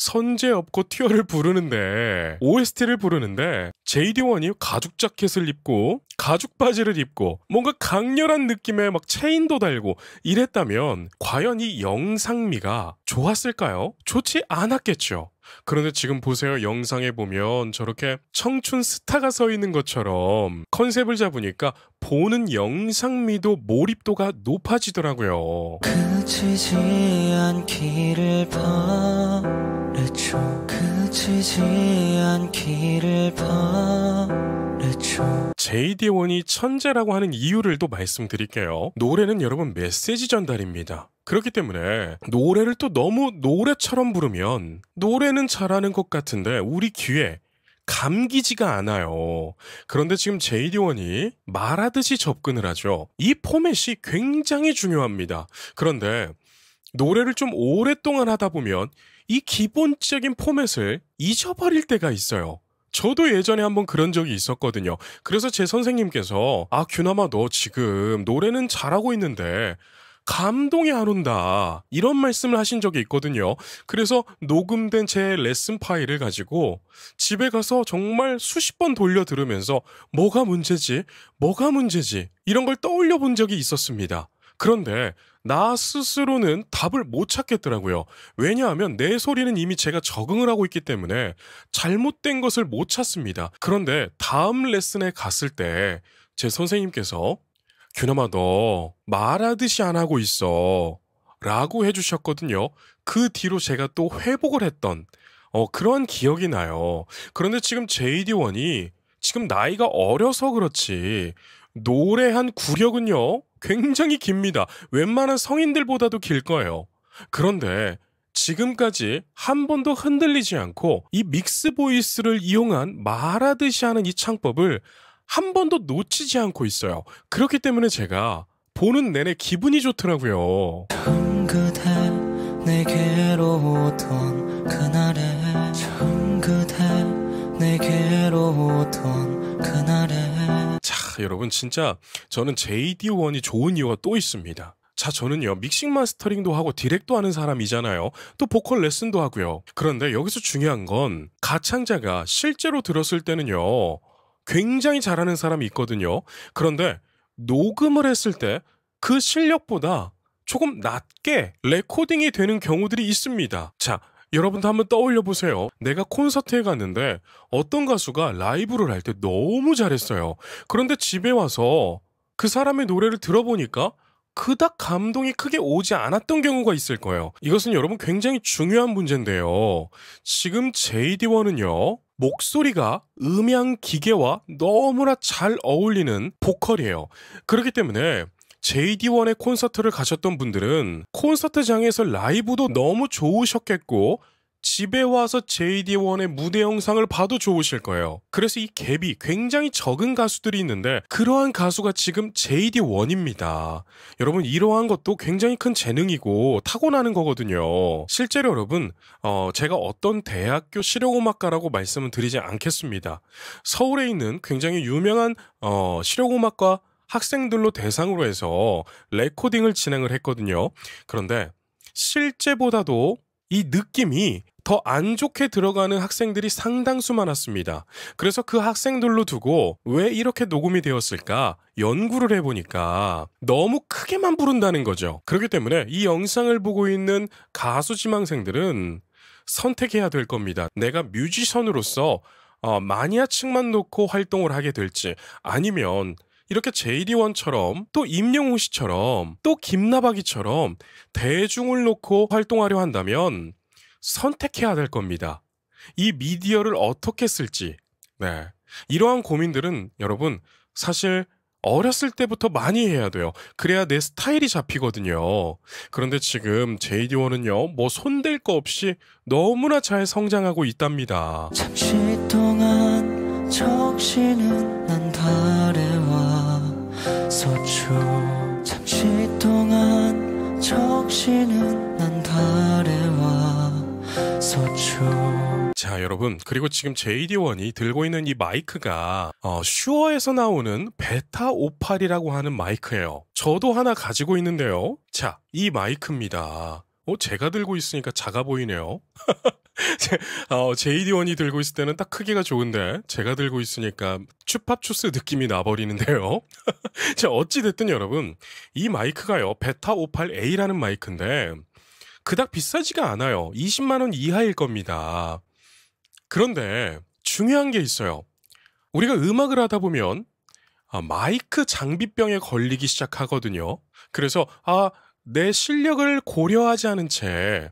선제 업고 티어를 부르는데 OST를 부르는데 JD1이 가죽 자켓을 입고 가죽 바지를 입고 뭔가 강렬한 느낌의 막 체인도 달고 이랬다면 과연 이 영상미가 좋았을까요? 좋지 않았겠죠. 그런데 지금 보세요. 영상에 보면 저렇게 청춘 스타가 서 있는 것처럼 컨셉을 잡으니까 보는 영상미도 몰입도가 높아지더라고요. 그치지 않기를 봐. 바래죠 그치지 않기를 바래죠 JD원이 천재라고 하는 이유를 또 말씀드릴게요 노래는 여러분 메시지 전달입니다 그렇기 때문에 노래를 또 너무 노래처럼 부르면 노래는 잘하는 것 같은데 우리 귀에 감기지가 않아요. 그런데 지금 제이디원이 말하듯이 접근을 하죠. 이 포맷이 굉장히 중요합니다. 그런데 노래를 좀 오랫동안 하다 보면 이 기본적인 포맷을 잊어버릴 때가 있어요. 저도 예전에 한번 그런 적이 있었거든요. 그래서 제 선생님께서 아규나마너 지금 노래는 잘하고 있는데 감동이 안 온다 이런 말씀을 하신 적이 있거든요. 그래서 녹음된 제 레슨 파일을 가지고 집에 가서 정말 수십 번 돌려 들으면서 뭐가 문제지, 뭐가 문제지 이런 걸 떠올려 본 적이 있었습니다. 그런데 나 스스로는 답을 못 찾겠더라고요. 왜냐하면 내 소리는 이미 제가 적응을 하고 있기 때문에 잘못된 것을 못 찾습니다. 그런데 다음 레슨에 갔을 때 제 선생님께서 규나마너 말하듯이 안 하고 있어 라고 해주셨거든요. 그 뒤로 제가 또 회복을 했던 어, 그런 기억이 나요. 그런데 지금 JD1이 지금 나이가 어려서 그렇지 노래한 구력은요 굉장히 깁니다. 웬만한 성인들보다도 길 거예요. 그런데 지금까지 한 번도 흔들리지 않고 이 믹스 보이스를 이용한 말하듯이 하는 이 창법을 한 번도 놓치지 않고 있어요. 그렇기 때문에 제가 보는 내내 기분이 좋더라고요. 참 그대 내게로 오던 그날에 참 그대 내게로 오던 여러분 진짜 저는 JD1이 좋은 이유가 또 있습니다. 자, 저는요, 믹싱 마스터링도 하고 디렉도 하는 사람이잖아요. 또 보컬 레슨도 하고요. 그런데 여기서 중요한 건 가창자가 실제로 들었을 때는요, 굉장히 잘하는 사람이 있거든요. 그런데 녹음을 했을 때 그 실력보다 조금 낮게 레코딩이 되는 경우들이 있습니다. 자, 여러분도 한번 떠올려 보세요. 내가 콘서트에 갔는데 어떤 가수가 라이브를 할 때 너무 잘했어요. 그런데 집에 와서 그 사람의 노래를 들어보니까 그닥 감동이 크게 오지 않았던 경우가 있을 거예요. 이것은 여러분 굉장히 중요한 문제인데요. 지금 JD1은요, 목소리가 음향 기계와 너무나 잘 어울리는 보컬이에요. 그렇기 때문에 JD1의 콘서트를 가셨던 분들은 콘서트장에서 라이브도 너무 좋으셨겠고 집에 와서 JD1의 무대 영상을 봐도 좋으실 거예요. 그래서 이 갭이 굉장히 적은 가수들이 있는데 그러한 가수가 지금 JD1입니다. 여러분 이러한 것도 굉장히 큰 재능이고 타고나는 거거든요. 실제로 여러분 어, 제가 어떤 대학교 실용음악과라고 말씀을 드리지 않겠습니다. 서울에 있는 굉장히 유명한 어, 실용음악과 학생들로 대상으로 해서 레코딩을 진행을 했거든요. 그런데 실제보다도 이 느낌이 더 안 좋게 들어가는 학생들이 상당수 많았습니다. 그래서 그 학생들로 두고 왜 이렇게 녹음이 되었을까 연구를 해보니까 너무 크게만 부른다는 거죠. 그렇기 때문에 이 영상을 보고 있는 가수 지망생들은 선택해야 될 겁니다. 내가 뮤지션으로서 어, 마니아층만 놓고 활동을 하게 될지 아니면 이렇게 제이 d 원처럼또 임영웅 씨처럼 또 김나박이처럼 대중을 놓고 활동하려 한다면 선택해야 될 겁니다. 이 미디어를 어떻게 쓸지. 네. 이러한 고민들은 여러분 사실 어렸을 때부터 많이 해야 돼요. 그래야 내 스타일이 잡히거든요. 그런데 지금 JD1은요, 뭐 손댈 거 없이 너무나 잘 성장하고 있답니다. 잠시 동안 정신은 난다. 있었죠 잠시 동안 적시는 난 달에 왔었죠 자 여러분 그리고 지금 JD1이 들고 있는 이 마이크가 어, 슈어에서 나오는 베타 58이라고 하는 마이크예요 저도 하나 가지고 있는데요 자 이 마이크입니다 어 제가 들고 있으니까 작아 보이네요 어, JD1이 들고 있을 때는 딱 크기가 좋은데 제가 들고 있으니까 추팝추스 느낌이 나버리는데요. 자, 어찌됐든 여러분 이 마이크가요. 베타 58A라는 마이크인데 그닥 비싸지가 않아요. 20만원 이하일 겁니다. 그런데 중요한 게 있어요. 우리가 음악을 하다 보면 아, 마이크 장비병에 걸리기 시작하거든요. 그래서 아, 내 실력을 고려하지 않은 채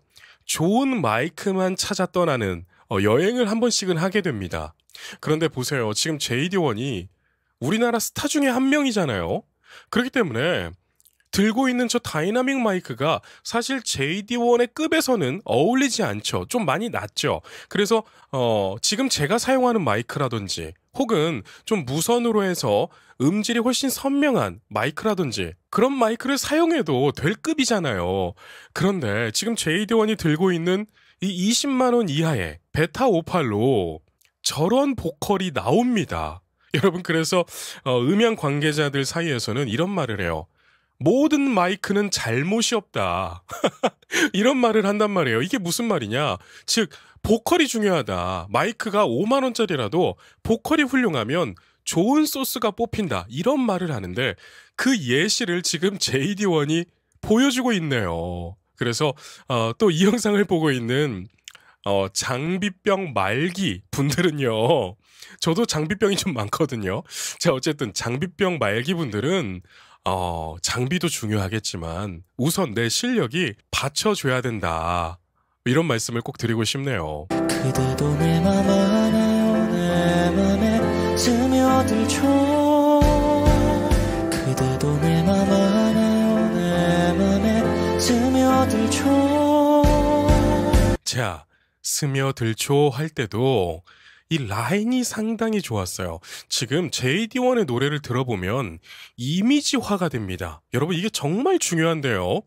좋은 마이크만 찾아 떠나는 어, 여행을 한 번씩은 하게 됩니다. 그런데 보세요. 지금 JD1이 우리나라 스타 중에 한 명이잖아요. 그렇기 때문에 들고 있는 저 다이나믹 마이크가 사실 JD1의 급에서는 어울리지 않죠. 좀 많이 낮죠. 그래서 어, 지금 제가 사용하는 마이크라든지 혹은 좀 무선으로 해서 음질이 훨씬 선명한 마이크라든지 그런 마이크를 사용해도 될 급이잖아요. 그런데 지금 제이디원이 들고 있는 이 20만원 이하의 베타 5 8로 저런 보컬이 나옵니다. 여러분, 그래서 어, 음향 관계자들 사이에서는 이런 말을 해요. 모든 마이크는 잘못이 없다. 이런 말을 한단 말이에요. 이게 무슨 말이냐. 즉, 보컬이 중요하다. 마이크가 5만원짜리라도 보컬이 훌륭하면 좋은 소스가 뽑힌다 이런 말을 하는데 그 예시를 지금 JD1이 보여주고 있네요. 그래서 어, 또 이 영상을 보고 있는 어, 장비병 말기 분들은요. 저도 장비병이 좀 많거든요. 자, 어쨌든 장비병 말기 분들은 어, 장비도 중요하겠지만 우선 내 실력이 받쳐줘야 된다. 이런 말씀을 꼭 드리고 싶네요. 스며들죠 그대도 내맘에자 스며들죠 할 때도 이 라인이 상당히 좋았어요. 지금 JD1의 노래를 들어보면 이미지화가 됩니다. 여러분 이게 정말 중요한데요.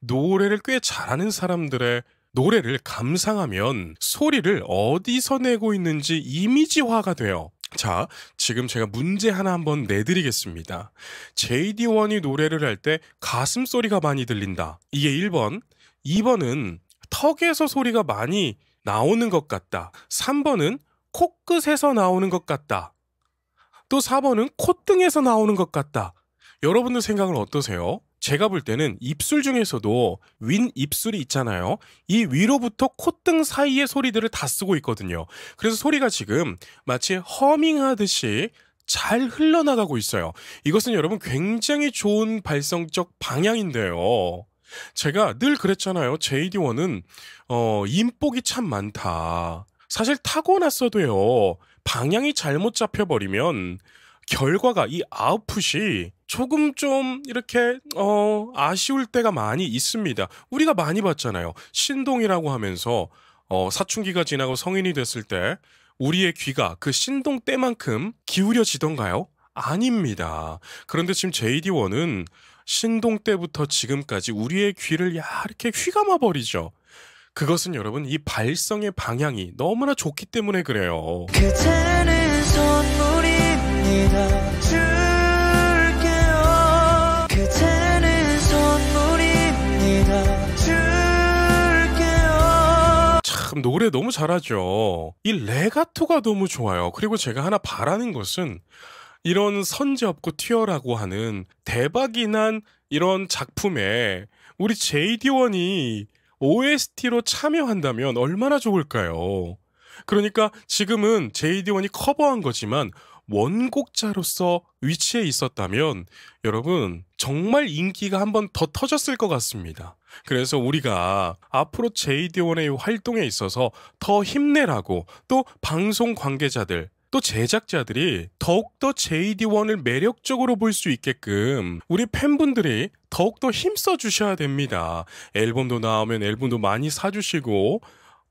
노래를 꽤 잘하는 사람들의 노래를 감상하면 소리를 어디서 내고 있는지 이미지화가 돼요. 자, 지금 제가 문제 하나 한번 내드리겠습니다. JD1이 노래를 할 때 가슴 소리가 많이 들린다. 이게 1번. 2번은 턱에서 소리가 많이 나오는 것 같다. 3번은 코끝에서 나오는 것 같다. 또 4번은 콧등에서 나오는 것 같다. 여러분들 생각은 어떠세요? 제가 볼 때는 입술 중에서도 윈 입술이 있잖아요. 이 위로부터 콧등 사이의 소리들을 다 쓰고 있거든요. 그래서 소리가 지금 마치 허밍하듯이 잘 흘러나가고 있어요. 이것은 여러분 굉장히 좋은 발성적 방향인데요. 제가 늘 그랬잖아요. JD1은 어, 인복이 참 많다. 사실 타고났어도요. 방향이 잘못 잡혀버리면 결과가 이 아웃풋이 조금 좀 이렇게 어 아쉬울 때가 많이 있습니다. 우리가 많이 봤잖아요. 신동이라고 하면서 어 사춘기가 지나고 성인이 됐을 때 우리의 귀가 그 신동 때만큼 기울여지던가요? 아닙니다. 그런데 지금 JD1은 신동 때부터 지금까지 우리의 귀를 이렇게 휘감아 버리죠. 그것은 여러분 이 발성의 방향이 너무나 좋기 때문에 그래요. 그참 노래 너무 잘하죠. 이 레가토가 너무 좋아요. 그리고 제가 하나 바라는 것은 이런 선제 없고 튀어라고 하는 대박이 난 이런 작품에 우리 제이디원이 OST로 참여한다면 얼마나 좋을까요? 그러니까 지금은 제이디원이 커버한 거지만 원곡자로서 위치해 있었다면 여러분 정말 인기가 한 번 더 터졌을 것 같습니다. 그래서 우리가 앞으로 j d 디의 활동에 있어서 더 힘내라고 또 방송 관계자들 또 제작자들이 더욱더 JD1을 매력적으로 볼 수 있게끔 우리 팬분들이 더욱더 힘써 주셔야 됩니다. 앨범도 나오면 앨범도 많이 사주시고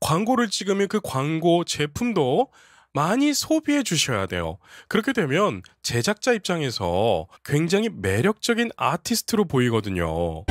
광고를 찍으면 그 광고 제품도 많이 소비해 주셔야 돼요. 그렇게 되면 제작자 입장에서 굉장히 매력적인 아티스트로 보이거든요.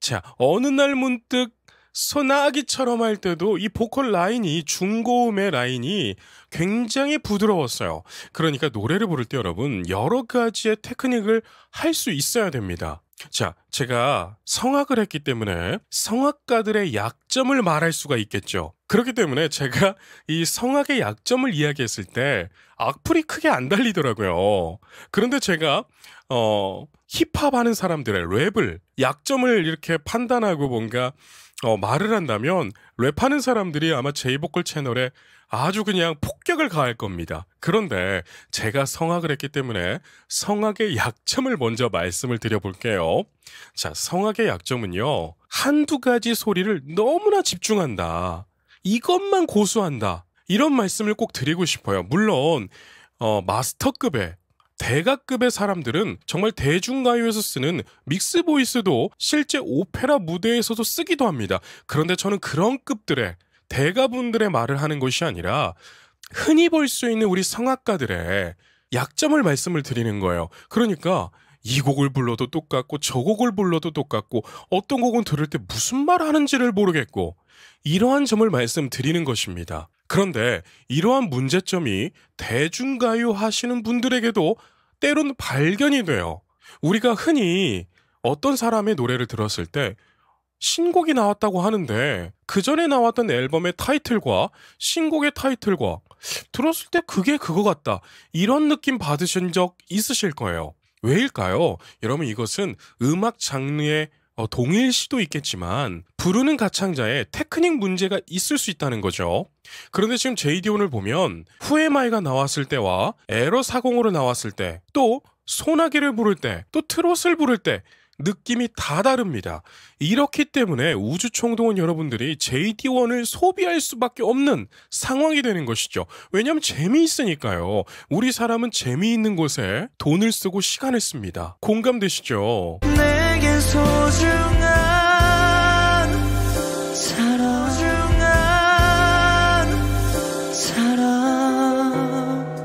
자, 어느 날 문득 소나기처럼 할 때도 이 보컬 라인이 중고음의 라인이 굉장히 부드러웠어요. 그러니까 노래를 부를 때 여러분 여러 가지의 테크닉을 할 수 있어야 됩니다. 자, 제가 성악을 했기 때문에 성악가들의 약점을 말할 수가 있겠죠. 그렇기 때문에 제가 이 성악의 약점을 이야기했을 때 악플이 크게 안 달리더라고요. 그런데 제가 어 힙합 하는 사람들의 랩을 약점을 이렇게 판단하고 뭔가 어 말을 한다면 랩하는 사람들이 아마 제이보컬 채널에 아주 그냥 폭격을 가할 겁니다. 그런데 제가 성악을 했기 때문에 성악의 약점을 먼저 말씀을 드려볼게요. 자, 성악의 약점은요. 한두 가지 소리를 너무나 집중한다. 이것만 고수한다. 이런 말씀을 꼭 드리고 싶어요. 물론, 어, 마스터급의 대가급의 사람들은 정말 대중가요에서 쓰는 믹스 보이스도 실제 오페라 무대에서도 쓰기도 합니다. 그런데 저는 그런 급들의 대가분들의 말을 하는 것이 아니라 흔히 볼 수 있는 우리 성악가들의 약점을 말씀을 드리는 거예요. 그러니까 이 곡을 불러도 똑같고 저 곡을 불러도 똑같고 어떤 곡은 들을 때 무슨 말 하는지를 모르겠고 이러한 점을 말씀드리는 것입니다. 그런데 이러한 문제점이 대중가요 하시는 분들에게도 때론 발견이 돼요. 우리가 흔히 어떤 사람의 노래를 들었을 때 신곡이 나왔다고 하는데 그 전에 나왔던 앨범의 타이틀과 신곡의 타이틀과 들었을 때 그게 그거 같다 이런 느낌 받으신 적 있으실 거예요. 왜일까요? 여러분 이것은 음악 장르의 어, 동일시도 있겠지만 부르는 가창자의 테크닉 문제가 있을 수 있다는 거죠. 그런데 지금 제이디온을 보면 후에마이가 나왔을 때와 에러 4 0으로 나왔을 때 또 소나기를 부를 때 또 트롯을 부를 때 느낌이 다 다릅니다. 이렇기 때문에 우주총동원 여러분들이 JD1을 소비할 수밖에 없는 상황이 되는 것이죠. 왜냐하면 재미있으니까요. 우리 사람은 재미있는 곳에 돈을 쓰고 시간을 씁니다. 공감되시죠? 내게 소중한 사랑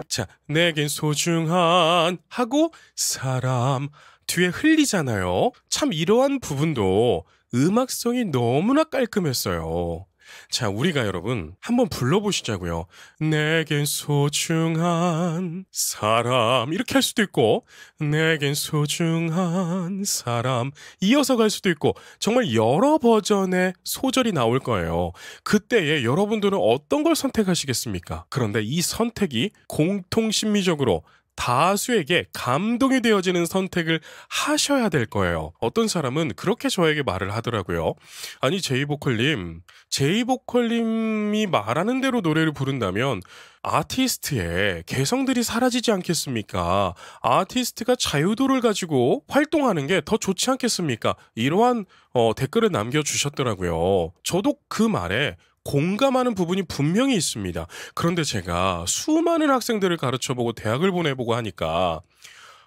자, 내겐 소중한 하고 사람 뒤에 흘리잖아요. 참 이러한 부분도 음악성이 너무나 깔끔했어요. 자, 우리가 여러분 한번 불러보시자고요. 내겐 소중한 사람 이렇게 할 수도 있고, 내겐 소중한 사람 이어서 갈 수도 있고, 정말 여러 버전의 소절이 나올 거예요. 그때에 여러분들은 어떤 걸 선택하시겠습니까? 그런데 이 선택이 공통 심리적으로 다수에게 감동이 되어지는 선택을 하셔야 될 거예요. 어떤 사람은 그렇게 저에게 말을 하더라고요. 아니 제이보컬님, 제이보컬님이 말하는 대로 노래를 부른다면 아티스트의 개성들이 사라지지 않겠습니까? 아티스트가 자유도를 가지고 활동하는 게 더 좋지 않겠습니까? 이러한 어, 댓글을 남겨주셨더라고요. 저도 그 말에 공감하는 부분이 분명히 있습니다. 그런데 제가 수많은 학생들을 가르쳐보고 대학을 보내보고 하니까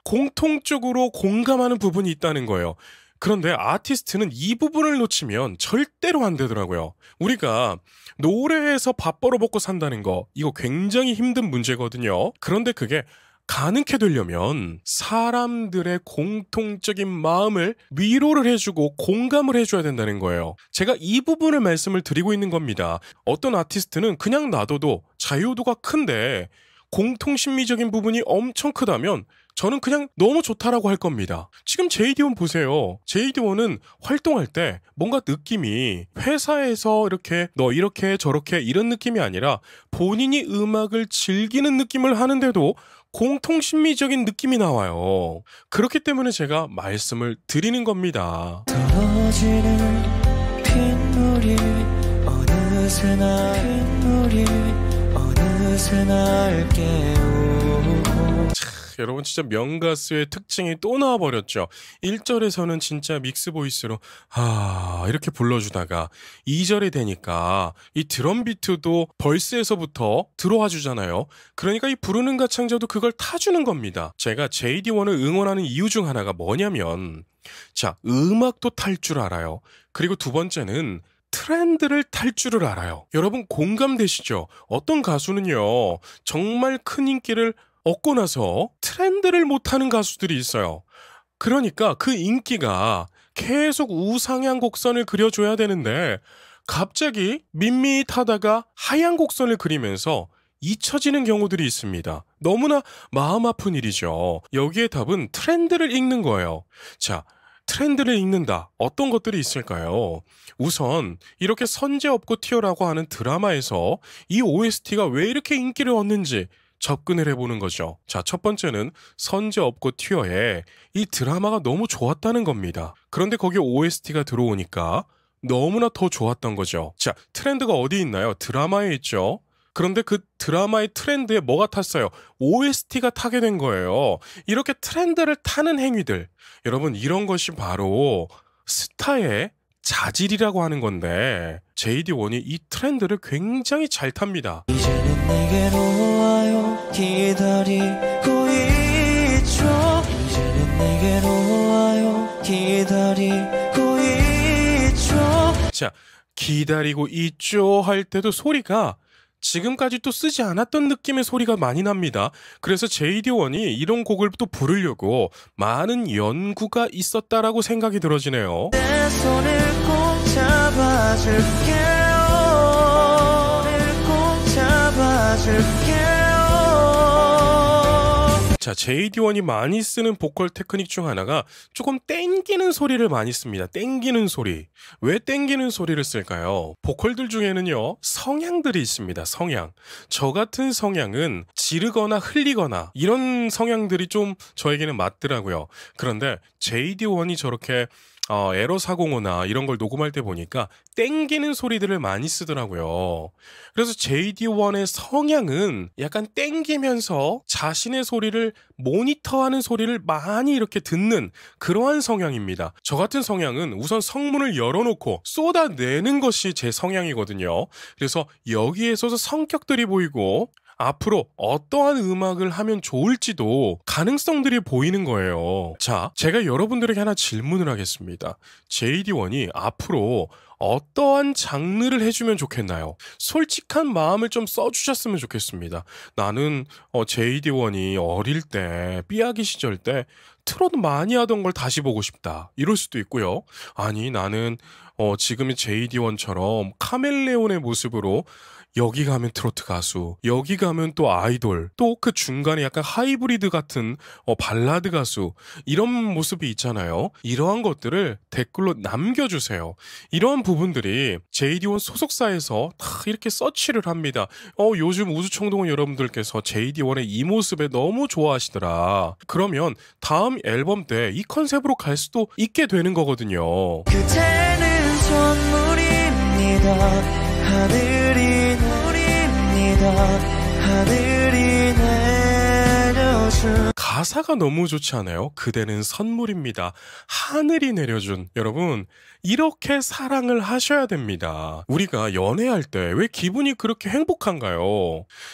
공통적으로 공감하는 부분이 있다는 거예요. 그런데 아티스트는 이 부분을 놓치면 절대로 안 되더라고요. 우리가 노래에서 밥 벌어먹고 산다는 거, 이거 굉장히 힘든 문제거든요. 그런데 그게 가능케 되려면 사람들의 공통적인 마음을 위로를 해주고 공감을 해줘야 된다는 거예요. 제가 이 부분을 말씀을 드리고 있는 겁니다. 어떤 아티스트는 그냥 놔둬도 자유도가 큰데 공통 심리적인 부분이 엄청 크다면 저는 그냥 너무 좋다라고 할 겁니다. 지금 제이디온 보세요. 제이디온은 활동할 때 뭔가 느낌이 회사에서 이렇게 너 이렇게 저렇게 이런 느낌이 아니라 본인이 음악을 즐기는 느낌을 하는데도 공통 심미적인 느낌이 나와요. 그렇기 때문에 제가 말씀을 드리는 겁니다. 떨 어느새 지는 빗물이 어날 어느새 날 깨워 여러분 진짜 명가수의 특징이 또 나와버렸죠. 1절에서는 진짜 믹스 보이스로 아 이렇게 불러주다가 2절이 되니까 이 드럼 비트도 벌스에서부터 들어와 주잖아요. 그러니까 이 부르는 가창자도 그걸 타주는 겁니다. 제가 JD1을 응원하는 이유 중 하나가 뭐냐면 자 음악도 탈 줄 알아요. 그리고 두 번째는 트렌드를 탈 줄을 알아요. 여러분 공감되시죠? 어떤 가수는요, 정말 큰 인기를 얻고 나서 트렌드를 못하는 가수들이 있어요. 그러니까 그 인기가 계속 우상향 곡선을 그려줘야 되는데 갑자기 밋밋하다가 하향 곡선을 그리면서 잊혀지는 경우들이 있습니다. 너무나 마음 아픈 일이죠. 여기에 답은 트렌드를 읽는 거예요. 자, 트렌드를 읽는다. 어떤 것들이 있을까요? 우선 이렇게 선제 없고 튀어라고 하는 드라마에서 이 OST가 왜 이렇게 인기를 얻는지 접근을 해보는 거죠. 자, 첫 번째는 선제 업고 튀어에이 드라마가 너무 좋았다는 겁니다. 그런데 거기에 OST가 들어오니까 너무나 더 좋았던 거죠. 자, 트렌드가 어디 있나요? 드라마에 있죠. 그런데 그 드라마의 트렌드에 뭐가 탔어요? OST가 타게 된 거예요. 이렇게 트렌드를 타는 행위들. 여러분, 이런 것이 바로 스타의 자질이라고 하는 건데, JD1이 이 트렌드를 굉장히 잘 탑니다. 이제는 내게로 와요 기다리고 있죠 이제는 내게로 와요 기다리고 있죠 자 기다리고 있죠 할 때도 소리가 지금까지 또 쓰지 않았던 느낌의 소리가 많이 납니다. 그래서 제이디원이 이런 곡을 또 부르려고 많은 연구가 있었다라고 생각이 들어지네요. 내내 손을 손을 꼭꼭 잡아줄게요. 잡아줄게요. 자, JD1이 많이 쓰는 보컬 테크닉 중 하나가 조금 땡기는 소리를 많이 씁니다. 땡기는 소리. 왜 땡기는 소리를 쓸까요? 보컬들 중에는요, 성향들이 있습니다. 성향. 저 같은 성향은 지르거나 흘리거나 이런 성향들이 좀 저에게는 맞더라고요. 그런데 JD1이 저렇게 어, 에러 사공호나 이런 걸 녹음할 때 보니까 땡기는 소리들을 많이 쓰더라고요. 그래서 JD1의 성향은 약간 땡기면서 자신의 소리를 모니터하는 소리를 많이 이렇게 듣는 그러한 성향입니다. 저 같은 성향은 우선 성문을 열어놓고 쏟아내는 것이 제 성향이거든요. 그래서 여기에서 성격들이 보이고 앞으로 어떠한 음악을 하면 좋을지도 가능성들이 보이는 거예요. 자, 제가 여러분들에게 하나 질문을 하겠습니다. JD1이 앞으로 어떠한 장르를 해주면 좋겠나요? 솔직한 마음을 좀 써주셨으면 좋겠습니다. 나는 어, JD1이 어릴 때, 삐아기 시절 때 트롯 많이 하던 걸 다시 보고 싶다. 이럴 수도 있고요. 아니, 나는 어, 지금의 JD1처럼 카멜레온의 모습으로 여기 가면 트로트 가수, 여기 가면 또 아이돌, 또 그 중간에 약간 하이브리드 같은 어, 발라드 가수 이런 모습이 있잖아요. 이러한 것들을 댓글로 남겨주세요. 이런 부분들이 JD1 소속사에서 다 이렇게 서치를 합니다. 어 요즘 우주총동은 여러분들께서 JD1의 이 모습에 너무 좋아하시더라. 그러면 다음 앨범 때 이 컨셉으로 갈 수도 있게 되는 거거든요. 그대는 선물입니다. 하늘 가사가 너무 좋지 않아요? 그대는 선물입니다. 하늘이 내려준 여러분 이렇게 사랑을 하셔야 됩니다. 우리가 연애할 때 왜 기분이 그렇게 행복한가요?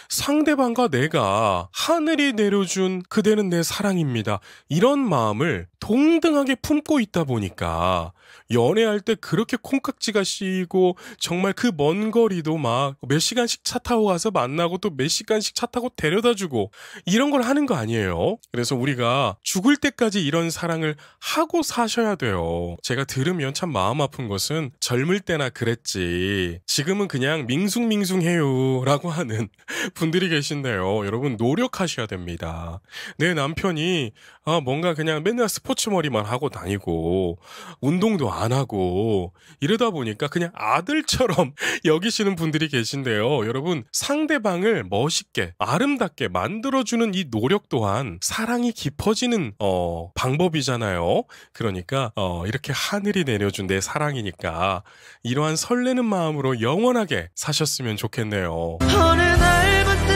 상대방과 내가 하늘이 내려준 그대는 내 사랑입니다. 이런 마음을 동등하게 품고 있다 보니까 연애할 때 그렇게 콩깍지가 씌이고 정말 그 먼 거리도 막 몇 시간씩 차 타고 가서 만나고 또 몇 시간씩 차 타고 데려다 주고 이런 걸 하는 거 아니에요. 그래서 우리가 죽을 때까지 이런 사랑을 하고 사셔야 돼요. 제가 들으면 참 마음 아픈 것은 젊을 때나 그랬지. 지금은 그냥 밍숭밍숭해요라고 하는 분들이 계신데요. 여러분 노력하셔야 됩니다. 내 남편이 아, 뭔가 그냥 맨날 스포츠 머리만 하고 다니고, 운동도 안 하고, 이러다 보니까 그냥 아들처럼 여기시는 분들이 계신데요. 여러분, 상대방을 멋있게, 아름답게 만들어주는 이 노력 또한 사랑이 깊어지는, 어, 방법이잖아요. 그러니까, 어, 이렇게 하늘이 내려준 내 사랑이니까, 이러한 설레는 마음으로 영원하게 사셨으면 좋겠네요. 어느 날 문득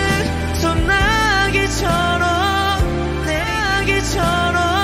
빛나기처럼 이야기처럼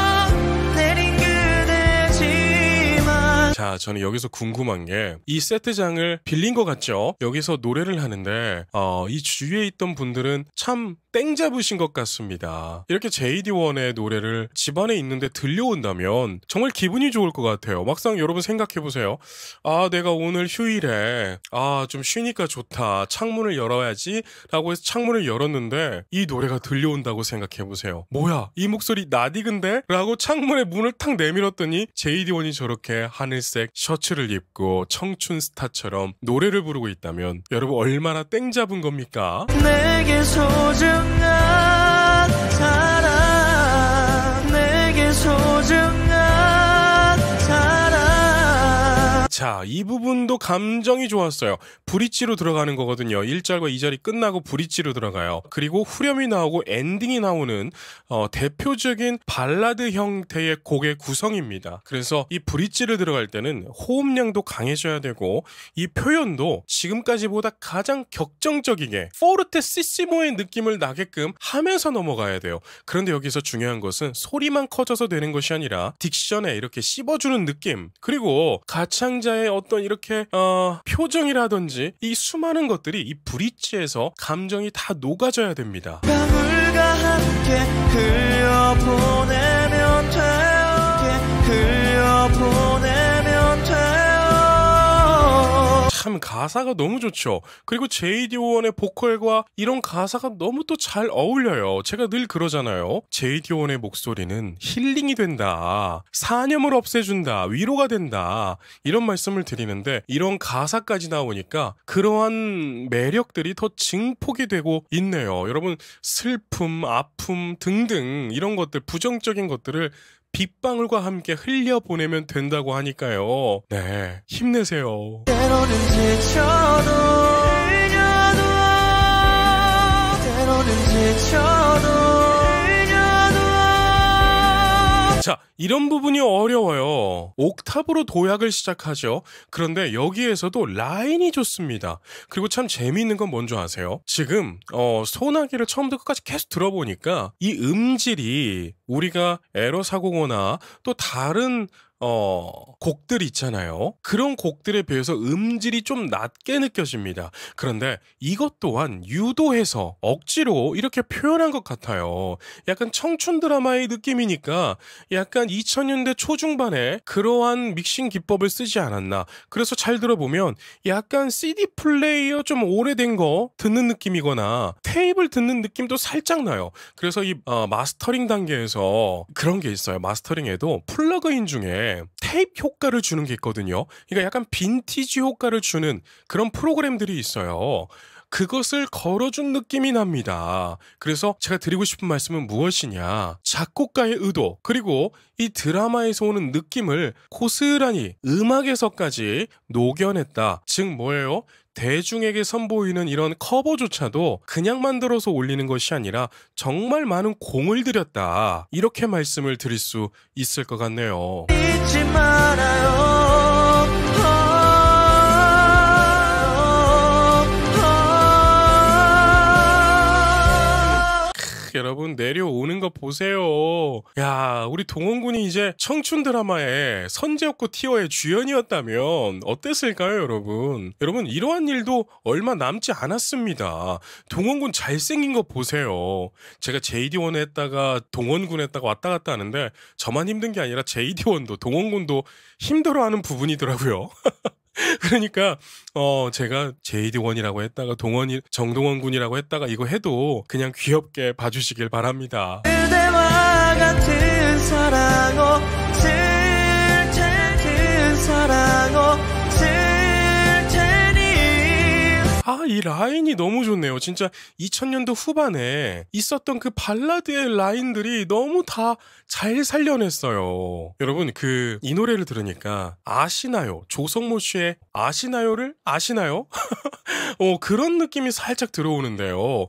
자, 저는 여기서 궁금한 게 이 세트장을 빌린 것 같죠? 여기서 노래를 하는데 어, 이 주위에 있던 분들은 참 땡 잡으신 것 같습니다. 이렇게 JD1의 노래를 집안에 있는데 들려온다면 정말 기분이 좋을 것 같아요. 막상 여러분 생각해 보세요. 아, 내가 오늘 휴일에 아, 좀 쉬니까 좋다. 창문을 열어야지 라고 해서 창문을 열었는데 이 노래가 들려온다고 생각해 보세요. 뭐야? 이 목소리 나디근데? 라고 창문에 문을 탁 내밀었더니 JD1이 저렇게 하늘 녹색 셔츠를 입고 청춘 스타처럼 노래를 부르고 있다면 여러분 얼마나 땡 잡은 겁니까? 자, 이 부분도 감정이 좋았어요. 브릿지로 들어가는 거거든요. 1절과 2절이 끝나고 브릿지로 들어가요. 그리고 후렴이 나오고 엔딩이 나오는 어, 대표적인 발라드 형태의 곡의 구성입니다. 그래서 이 브릿지를 들어갈 때는 호흡량도 강해져야 되고 이 표현도 지금까지보다 가장 격정적이게 포르테 시시모의 느낌을 나게끔 하면서 넘어가야 돼요. 그런데 여기서 중요한 것은 소리만 커져서 되는 것이 아니라 딕션에 이렇게 씹어주는 느낌 그리고 가창자 남자의 어떤 이렇게 어, 표정이라든지 이 수많은 것들이 이 브릿지에서 감정이 다 녹아져야 됩니다. 참 가사가 너무 좋죠. 그리고 제이디 오원의 보컬과 이런 가사가 너무 또 잘 어울려요. 제가 늘 그러잖아요. 제이디 오원의 목소리는 힐링이 된다. 사념을 없애준다. 위로가 된다. 이런 말씀을 드리는데 이런 가사까지 나오니까 그러한 매력들이 더 증폭이 되고 있네요. 여러분 슬픔, 아픔 등등 이런 것들 부정적인 것들을 빗방울과 함께 흘려 보내면 된다고 하니까요. 네, 힘내세요. 때로는 지쳐도 이런 부분이 어려워요. 옥탑으로 도약을 시작하죠. 그런데 여기에서도 라인이 좋습니다. 그리고 참 재미있는 건 뭔지 아세요? 지금 어, 소나기를 처음부터 끝까지 계속 들어보니까 이 음질이 우리가 에로 사공호나 또 다른 어, 곡들 있잖아요. 그런 곡들에 비해서 음질이 좀 낮게 느껴집니다. 그런데 이것 또한 유도해서 억지로 이렇게 표현한 것 같아요. 약간 청춘 드라마의 느낌이니까 약간 2000년대 초중반에 그러한 믹싱 기법을 쓰지 않았나. 그래서 잘 들어보면 약간 CD 플레이어 좀 오래된 거 듣는 느낌이거나 테이블 듣는 느낌도 살짝 나요. 그래서 이 어, 마스터링 단계에서 그런 게 있어요. 마스터링에도 플러그인 중에 테이프 효과를 주는 게 있거든요. 그러니까 약간 빈티지 효과를 주는 그런 프로그램들이 있어요. 그것을 걸어준 느낌이 납니다. 그래서 제가 드리고 싶은 말씀은 무엇이냐. 작곡가의 의도, 그리고 이 드라마에서 오는 느낌을 고스란히 음악에서까지 녹여냈다. 즉, 뭐예요? 대중에게 선보이는 이런 커버조차도 그냥 만들어서 올리는 것이 아니라 정말 많은 공을 들였다. 이렇게 말씀을 드릴 수 있을 것 같네요. 잊지 말아요. 여러분 내려오는 거 보세요. 야, 우리 동원군이 이제 청춘 드라마에 선제옥고 티어의 주연이었다면 어땠을까요, 여러분? 여러분 이러한 일도 얼마 남지 않았습니다. 동원군 잘생긴 거 보세요. 제가 JD1 했다가 동원군 했다가 왔다 갔다 하는데 저만 힘든 게 아니라 JD1도 동원군도 힘들어하는 부분이더라고요. 그러니까 어 제가 제이디원이라고 했다가 동원이 정동원 군이라고 했다가 이거 해도 그냥 귀엽게 봐주시길 바랍니다. 아, 이 라인이 너무 좋네요. 진짜 2000년도 후반에 있었던 그 발라드의 라인들이 너무 다 잘 살려냈어요. 여러분, 그 이 노래를 들으니까 아시나요? 조성모 씨의 아시나요를 아시나요? 어, 그런 느낌이 살짝 들어오는데요.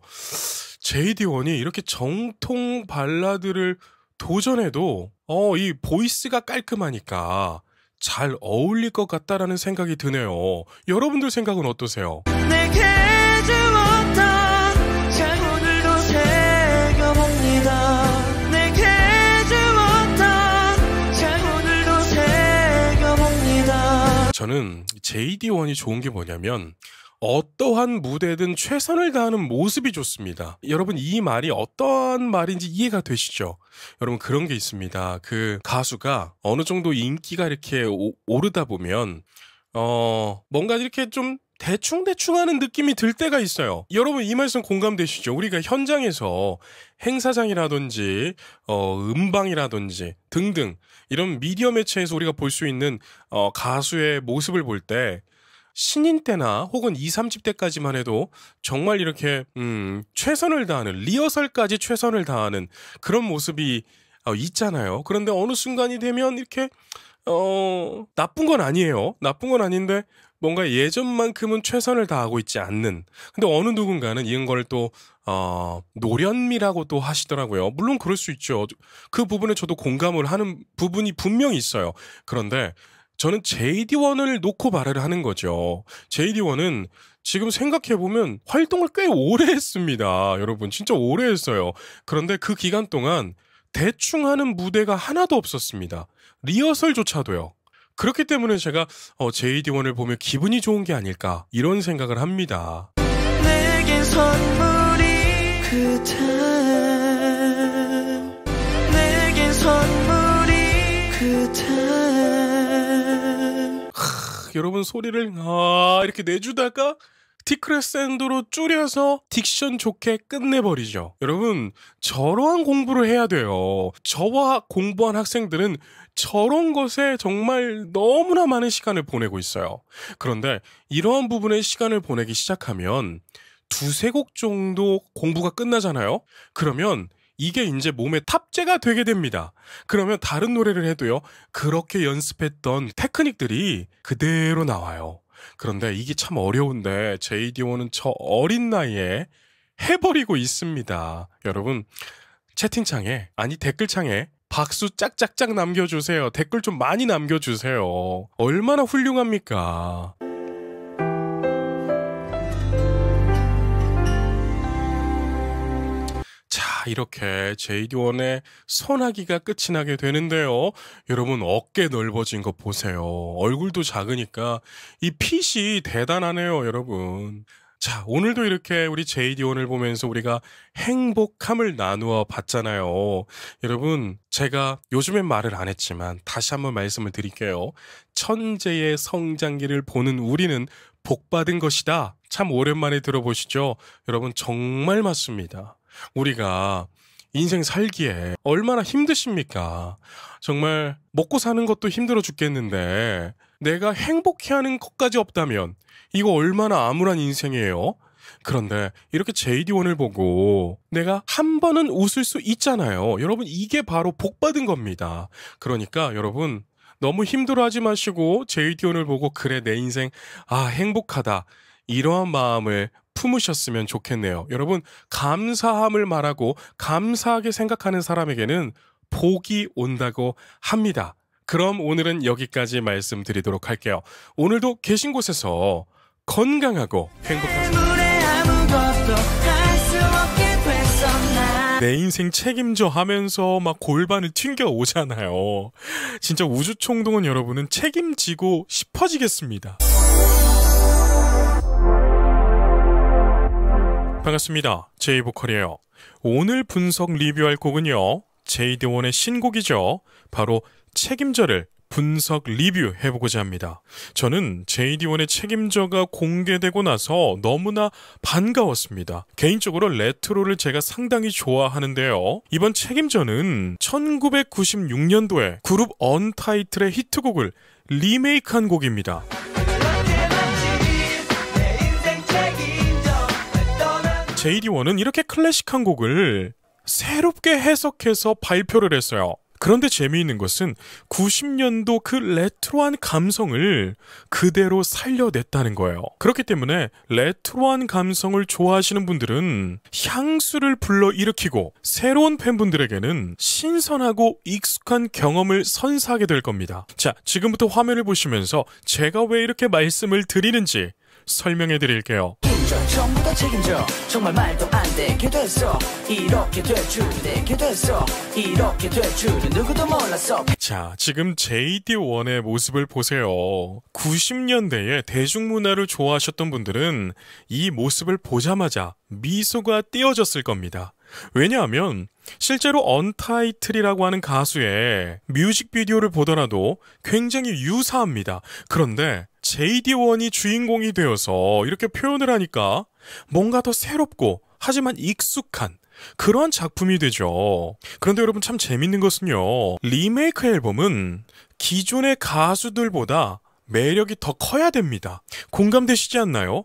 JD1이 이렇게 정통 발라드를 도전해도 어, 이 보이스가 깔끔하니까 잘 어울릴 것 같다라는 생각이 드네요. 여러분들 생각은 어떠세요? 네. 저는 JD1이 좋은 게 뭐냐면 어떠한 무대든 최선을 다하는 모습이 좋습니다. 여러분 이 말이 어떠한 말인지 이해가 되시죠? 여러분 그런 게 있습니다. 그 가수가 어느 정도 인기가 이렇게 오, 르다 보면 어 뭔가 이렇게 좀 대충대충 하는 느낌이 들 때가 있어요. 여러분 이 말씀 공감되시죠? 우리가 현장에서 행사장이라든지 어, 음방이라든지 등등 이런 미디어 매체에서 우리가 볼 수 있는 어, 가수의 모습을 볼 때 신인 때나 혹은 20, 30대까지만 해도 정말 이렇게 음, 최선을 다하는 리허설까지 최선을 다하는 그런 모습이 어, 있잖아요. 그런데 어느 순간이 되면 이렇게 어, 나쁜 건 아니에요. 나쁜 건 아닌데 뭔가 예전만큼은 최선을 다하고 있지 않는. 근데 어느 누군가는 이런 걸 또, 어, 노련미라고 또 하시더라고요. 물론 그럴 수 있죠. 그 부분에 저도 공감을 하는 부분이 분명히 있어요. 그런데 저는 JD1을 놓고 말을 하는 거죠. JD1은 지금 생각해보면 활동을 꽤 오래 했습니다. 여러분, 진짜 오래 했어요. 그런데 그 기간 동안 대충 하는 무대가 하나도 없었습니다. 리허설조차도요. 그렇기 때문에 제가 어, JD1을 보면 기분이 좋은 게 아닐까 이런 생각을 합니다. 하, 여러분 소리를 아 이렇게 내주다가 티크레센도로 줄여서 딕션 좋게 끝내버리죠. 여러분, 저러한 공부를 해야 돼요. 저와 공부한 학생들은 저런 것에 정말 너무나 많은 시간을 보내고 있어요. 그런데 이러한 부분에 시간을 보내기 시작하면 두세 곡 정도 공부가 끝나잖아요. 그러면 이게 이제 몸에 탑재가 되게 됩니다. 그러면 다른 노래를 해도요. 그렇게 연습했던 테크닉들이 그대로 나와요. 그런데 이게 참 어려운데 JD1은 저 어린 나이에 해버리고 있습니다. 여러분 채팅창에 아니 댓글창에 박수 짝짝짝 남겨주세요. 댓글 좀 많이 남겨주세요. 얼마나 훌륭합니까? 자, 이렇게 제이디원의 소나기가 끝이 나게 되는데요. 여러분, 어깨 넓어진 거 보세요. 얼굴도 작으니까 이 핏이 대단하네요, 여러분. 자, 오늘도 이렇게 우리 제이디 오늘 보면서 우리가 행복함을 나누어 봤잖아요. 여러분, 제가 요즘엔 말을 안 했지만 다시 한번 말씀을 드릴게요. 천재의 성장기를 보는 우리는 복받은 것이다. 참 오랜만에 들어보시죠. 여러분, 정말 맞습니다. 우리가 인생 살기에 얼마나 힘드십니까? 정말 먹고 사는 것도 힘들어 죽겠는데 내가 행복해하는 것까지 없다면 이거 얼마나 암울한 인생이에요. 그런데 이렇게 JD1을 보고 내가 한 번은 웃을 수 있잖아요. 여러분 이게 바로 복 받은 겁니다. 그러니까 여러분 너무 힘들어하지 마시고 제이디온을 보고 그래 내 인생 아 행복하다 이러한 마음을 품으셨으면 좋겠네요. 여러분 감사함을 말하고 감사하게 생각하는 사람에게는 복이 온다고 합니다. 그럼 오늘은 여기까지 말씀드리도록 할게요. 오늘도 계신 곳에서 건강하고 행복한 내 인생 책임져 하면서 막 골반을 튕겨 오잖아요. 진짜 우주총동원 여러분은 책임지고 싶어지겠습니다. 반갑습니다. 제이보컬이에요. 오늘 분석 리뷰할 곡은요. 제이드원의 신곡이죠. 바로 책임져를 분석 리뷰 해보고자 합니다. 저는 JD1의 책임자가 공개되고 나서 너무나 반가웠습니다. 개인적으로 레트로를 제가 상당히 좋아하는데요. 이번 책임자는 1996년도에 그룹 언타이틀의 히트곡을 리메이크한 곡입니다. JD1은 이렇게 클래식한 곡을 새롭게 해석해서 발표를 했어요. 그런데 재미있는 것은 90년도 그 레트로한 감성을 그대로 살려냈다는 거예요. 그렇기 때문에 레트로한 감성을 좋아하시는 분들은 향수를 불러일으키고 새로운 팬분들에게는 신선하고 익숙한 경험을 선사하게 될 겁니다. 자, 지금부터 화면을 보시면서 제가 왜 이렇게 말씀을 드리는지 설명해 드릴게요. 책임져 전부 다 책임져 정말 말도 안 되게 됐어 이렇게 될줄 내게 됐어 이렇게 될 줄은 누구도 몰랐어 자 지금 JD1의 모습을 보세요 90년대에 대중문화를 좋아하셨던 분들은 이 모습을 보자마자 미소가 띄어졌을 겁니다 왜냐하면 실제로 언타이틀이라고 하는 가수의 뮤직비디오를 보더라도 굉장히 유사합니다. 그런데 JD1이 주인공이 되어서 이렇게 표현을 하니까 뭔가 더 새롭고 하지만 익숙한 그런 작품이 되죠. 그런데 여러분 참 재밌는 것은요. 리메이크 앨범은 기존의 가수들보다 매력이 더 커야 됩니다. 공감되시지 않나요?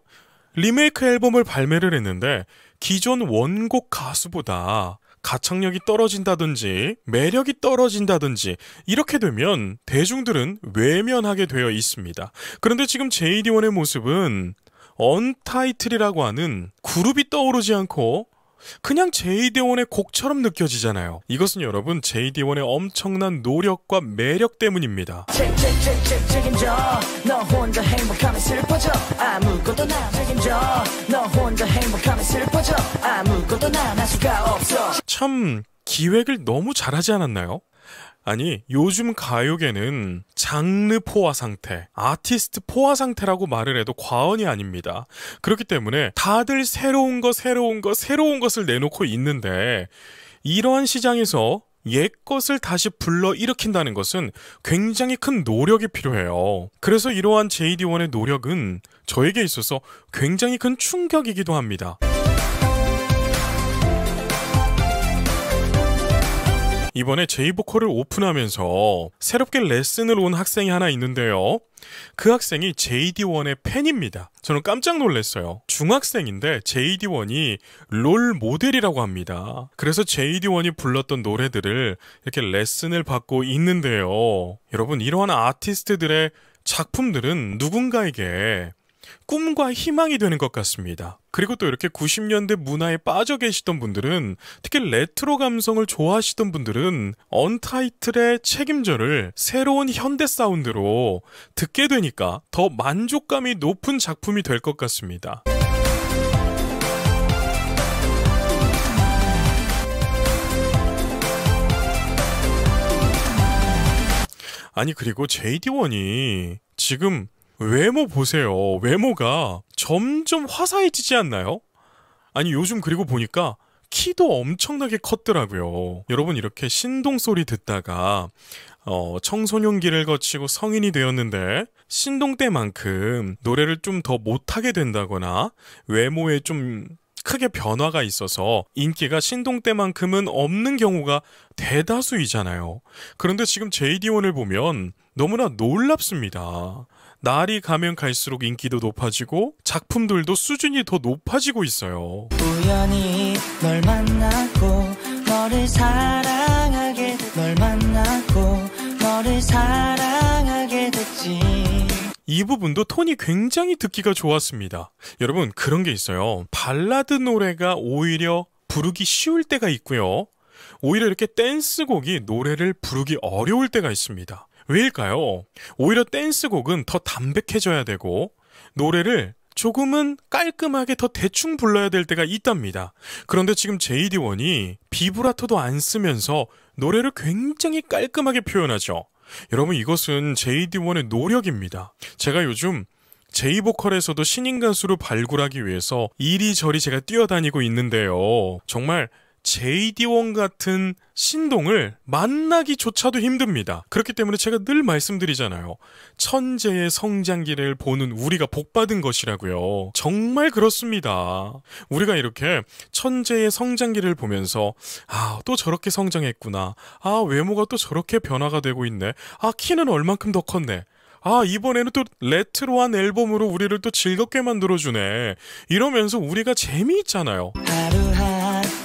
리메이크 앨범을 발매를 했는데 기존 원곡 가수보다 가창력이 떨어진다든지 매력이 떨어진다든지 이렇게 되면 대중들은 외면하게 되어 있습니다. 그런데 지금 제이디의 모습은 언타이틀이라고 하는 그룹이 떠오르지 않고 그냥 제이대원의 곡처럼 느껴지잖아요. 이것은 여러분 제이대원의 엄청난 노력과 매력 때문입니다. 참 기획을 너무 잘하지 않았나요? 아니 요즘 가요계는 장르 포화 상태, 아티스트 포화 상태라고 말을 해도 과언이 아닙니다. 그렇기 때문에 다들 새로운 거 새로운 거 새로운 것을 내놓고 있는데 이러한 시장에서 옛것을 다시 불러 일으킨다는 것은 굉장히 큰 노력이 필요해요. 그래서 이러한 JD1의 노력은 저에게 있어서 굉장히 큰 충격이기도 합니다. 이번에 제이보컬을 오픈하면서 새롭게 레슨을 온 학생이 하나 있는데요. 그 학생이 JD1의 팬입니다. 저는 깜짝 놀랐어요. 중학생인데 JD1이 롤 모델이라고 합니다. 그래서 JD1이 불렀던 노래들을 이렇게 레슨을 받고 있는데요. 여러분, 이러한 아티스트들의 작품들은 누군가에게 꿈과 희망이 되는 것 같습니다. 그리고 또 이렇게 90년대 문화에 빠져 계시던 분들은 특히 레트로 감성을 좋아하시던 분들은 언타이틀의 책임전을 새로운 현대 사운드로 듣게 되니까 더 만족감이 높은 작품이 될 것 같습니다. 아니 그리고 JD1이 지금 외모 보세요. 외모가 점점 화사해지지 않나요? 아니, 요즘 그리고 보니까 키도 엄청나게 컸더라고요. 여러분 이렇게 신동 소리 듣다가 어, 청소년기를 거치고 성인이 되었는데 신동 때만큼 노래를 좀 더 못하게 된다거나 외모에 좀 크게 변화가 있어서 인기가 신동 때만큼은 없는 경우가 대다수이잖아요. 그런데 지금 JD1을 보면 너무나 놀랍습니다. 날이 가면 갈수록 인기도 높아지고 작품들도 수준이 더 높아지고 있어요. 우연히 널 만나고 너를 사랑하게 널 만나고 너를 사랑하게 됐지. 이 부분도 톤이 굉장히 듣기가 좋았습니다. 여러분 그런 게 있어요. 발라드 노래가 오히려 부르기 쉬울 때가 있고요. 오히려 이렇게 댄스곡이 노래를 부르기 어려울 때가 있습니다. 왜일까요? 오히려 댄스곡은 더 담백해져야 되고 노래를 조금은 깔끔하게 더 대충 불러야 될 때가 있답니다. 그런데 지금 JD1이 비브라토도 안 쓰면서 노래를 굉장히 깔끔하게 표현하죠. 여러분 이것은 JD1의 노력입니다. 제가 요즘 제이보컬에서도 신인 가수를 발굴하기 위해서 이리저리 제가 뛰어다니고 있는데요. 정말 j d 원 같은 신동을 만나기조차도 힘듭니다. 그렇기 때문에 제가 늘 말씀드리잖아요. 천재의 성장기를 보는 우리가 복받은 것이라고요. 정말 그렇습니다. 우리가 이렇게 천재의 성장기를 보면서 아, 또 저렇게 성장했구나. 아, 외모가 또 저렇게 변화가 되고 있네. 아, 키는 얼만큼 더 컸네. 아, 이번에는 또 레트로한 앨범으로 우리를 또 즐겁게 만들어주네. 이러면서 우리가 재미있잖아요. 하루.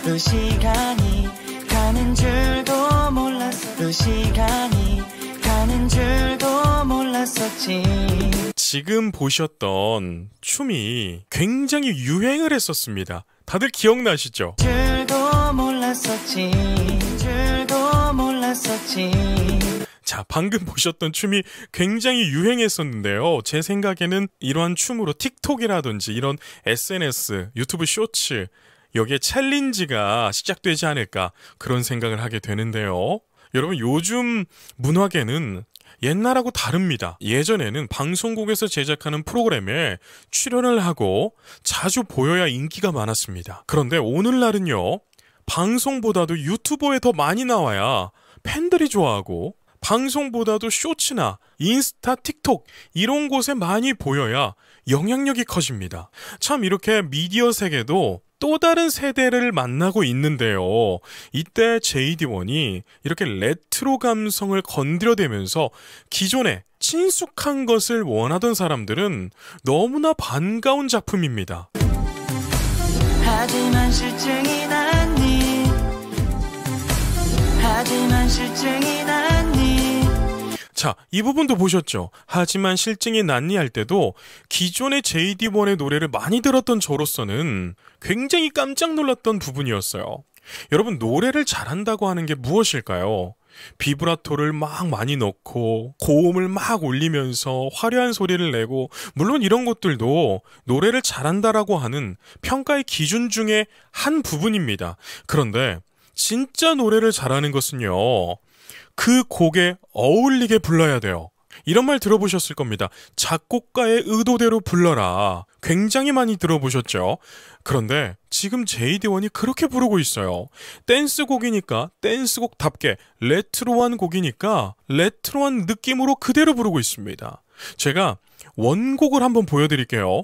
두 그 시간이 가는 줄도 몰랐어 그 시간이 가는 줄도 몰랐었지 지금 보셨던 춤이 굉장히 유행을 했었습니다 다들 기억나시죠? 줄도 몰랐었지 줄도 몰랐었지 자, 방금 보셨던 춤이 굉장히 유행했었는데요. 제 생각에는 이러한 춤으로 틱톡이라든지 이런 SNS, 유튜브 쇼츠, 여기에 챌린지가 시작되지 않을까 그런 생각을 하게 되는데요. 여러분 요즘 문화계는 옛날하고 다릅니다. 예전에는 방송국에서 제작하는 프로그램에 출연을 하고 자주 보여야 인기가 많았습니다. 그런데 오늘날은요, 방송보다도 유튜버에 더 많이 나와야 팬들이 좋아하고, 방송보다도 쇼츠나 인스타, 틱톡, 이런 곳에 많이 보여야 영향력이 커집니다. 참 이렇게 미디어 세계도 또 다른 세대를 만나고 있는데요. 이때 JD1이 이렇게 레트로 감성을 건드려대면서 기존에 친숙한 것을 원하던 사람들은 너무나 반가운 작품입니다. 하지만 실증이 났니 하지만 실증이 났니 자, 이 부분도 보셨죠? 하지만 실증이 난리할 때도 기존의 JD1의 노래를 많이 들었던 저로서는 굉장히 깜짝 놀랐던 부분이었어요. 여러분, 노래를 잘한다고 하는 게 무엇일까요? 비브라토를 막 많이 넣고 고음을 막 올리면서 화려한 소리를 내고 물론 이런 것들도 노래를 잘한다라고 하는 평가의 기준 중에 한 부분입니다. 그런데 진짜 노래를 잘하는 것은요. 그 곡에 어울리게 불러야 돼요. 이런 말 들어보셨을 겁니다. 작곡가의 의도대로 불러라. 굉장히 많이 들어보셨죠? 그런데 지금 제이디원이 그렇게 부르고 있어요. 댄스곡이니까 댄스곡답게 레트로한 곡이니까 레트로한 느낌으로 그대로 부르고 있습니다. 제가 원곡을 한번 보여드릴게요.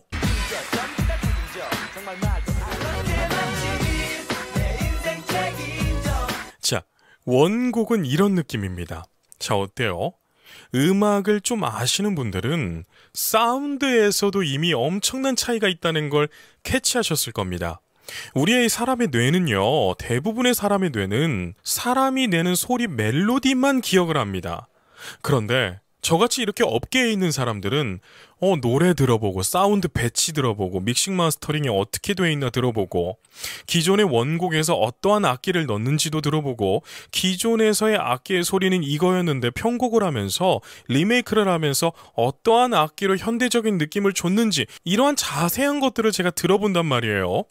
원곡은 이런 느낌입니다. 자, 어때요? 음악을 좀 아시는 분들은 사운드에서도 이미 엄청난 차이가 있다는 걸 캐치하셨을 겁니다. 우리의 사람의 뇌는요, 대부분의 사람의 뇌는 사람이 내는 소리 멜로디만 기억을 합니다. 그런데 저같이 이렇게 업계에 있는 사람들은 어 노래 들어보고 사운드 배치 들어보고 믹싱 마스터링이 어떻게 돼 있나 들어보고 기존의 원곡에서 어떠한 악기를 넣는지도 들어보고 기존에서의 악기의 소리는 이거였는데 편곡을 하면서 리메이크를 하면서 어떠한 악기로 현대적인 느낌을 줬는지 이러한 자세한 것들을 제가 들어본단 말이에요.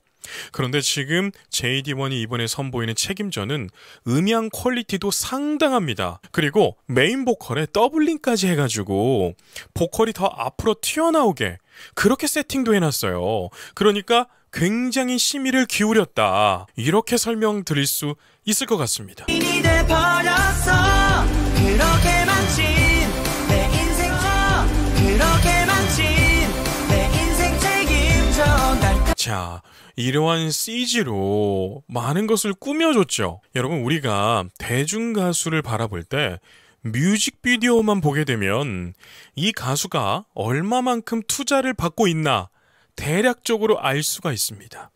그런데 지금 JD1이 이번에 선보이는 책임전은 음향 퀄리티도 상당합니다. 그리고 메인 보컬에 더블링까지 해가지고 보컬이 더 앞으로 튀어나오게 그렇게 세팅도 해놨어요. 그러니까 굉장히 심의를 기울였다. 이렇게 설명드릴 수 있을 것 같습니다. 자, 이러한 CG로 많은 것을 꾸며줬죠. 여러분, 우리가 대중가수를 바라볼 때 뮤직비디오만 보게 되면 이 가수가 얼마만큼 투자를 받고 있나 대략적으로 알 수가 있습니다.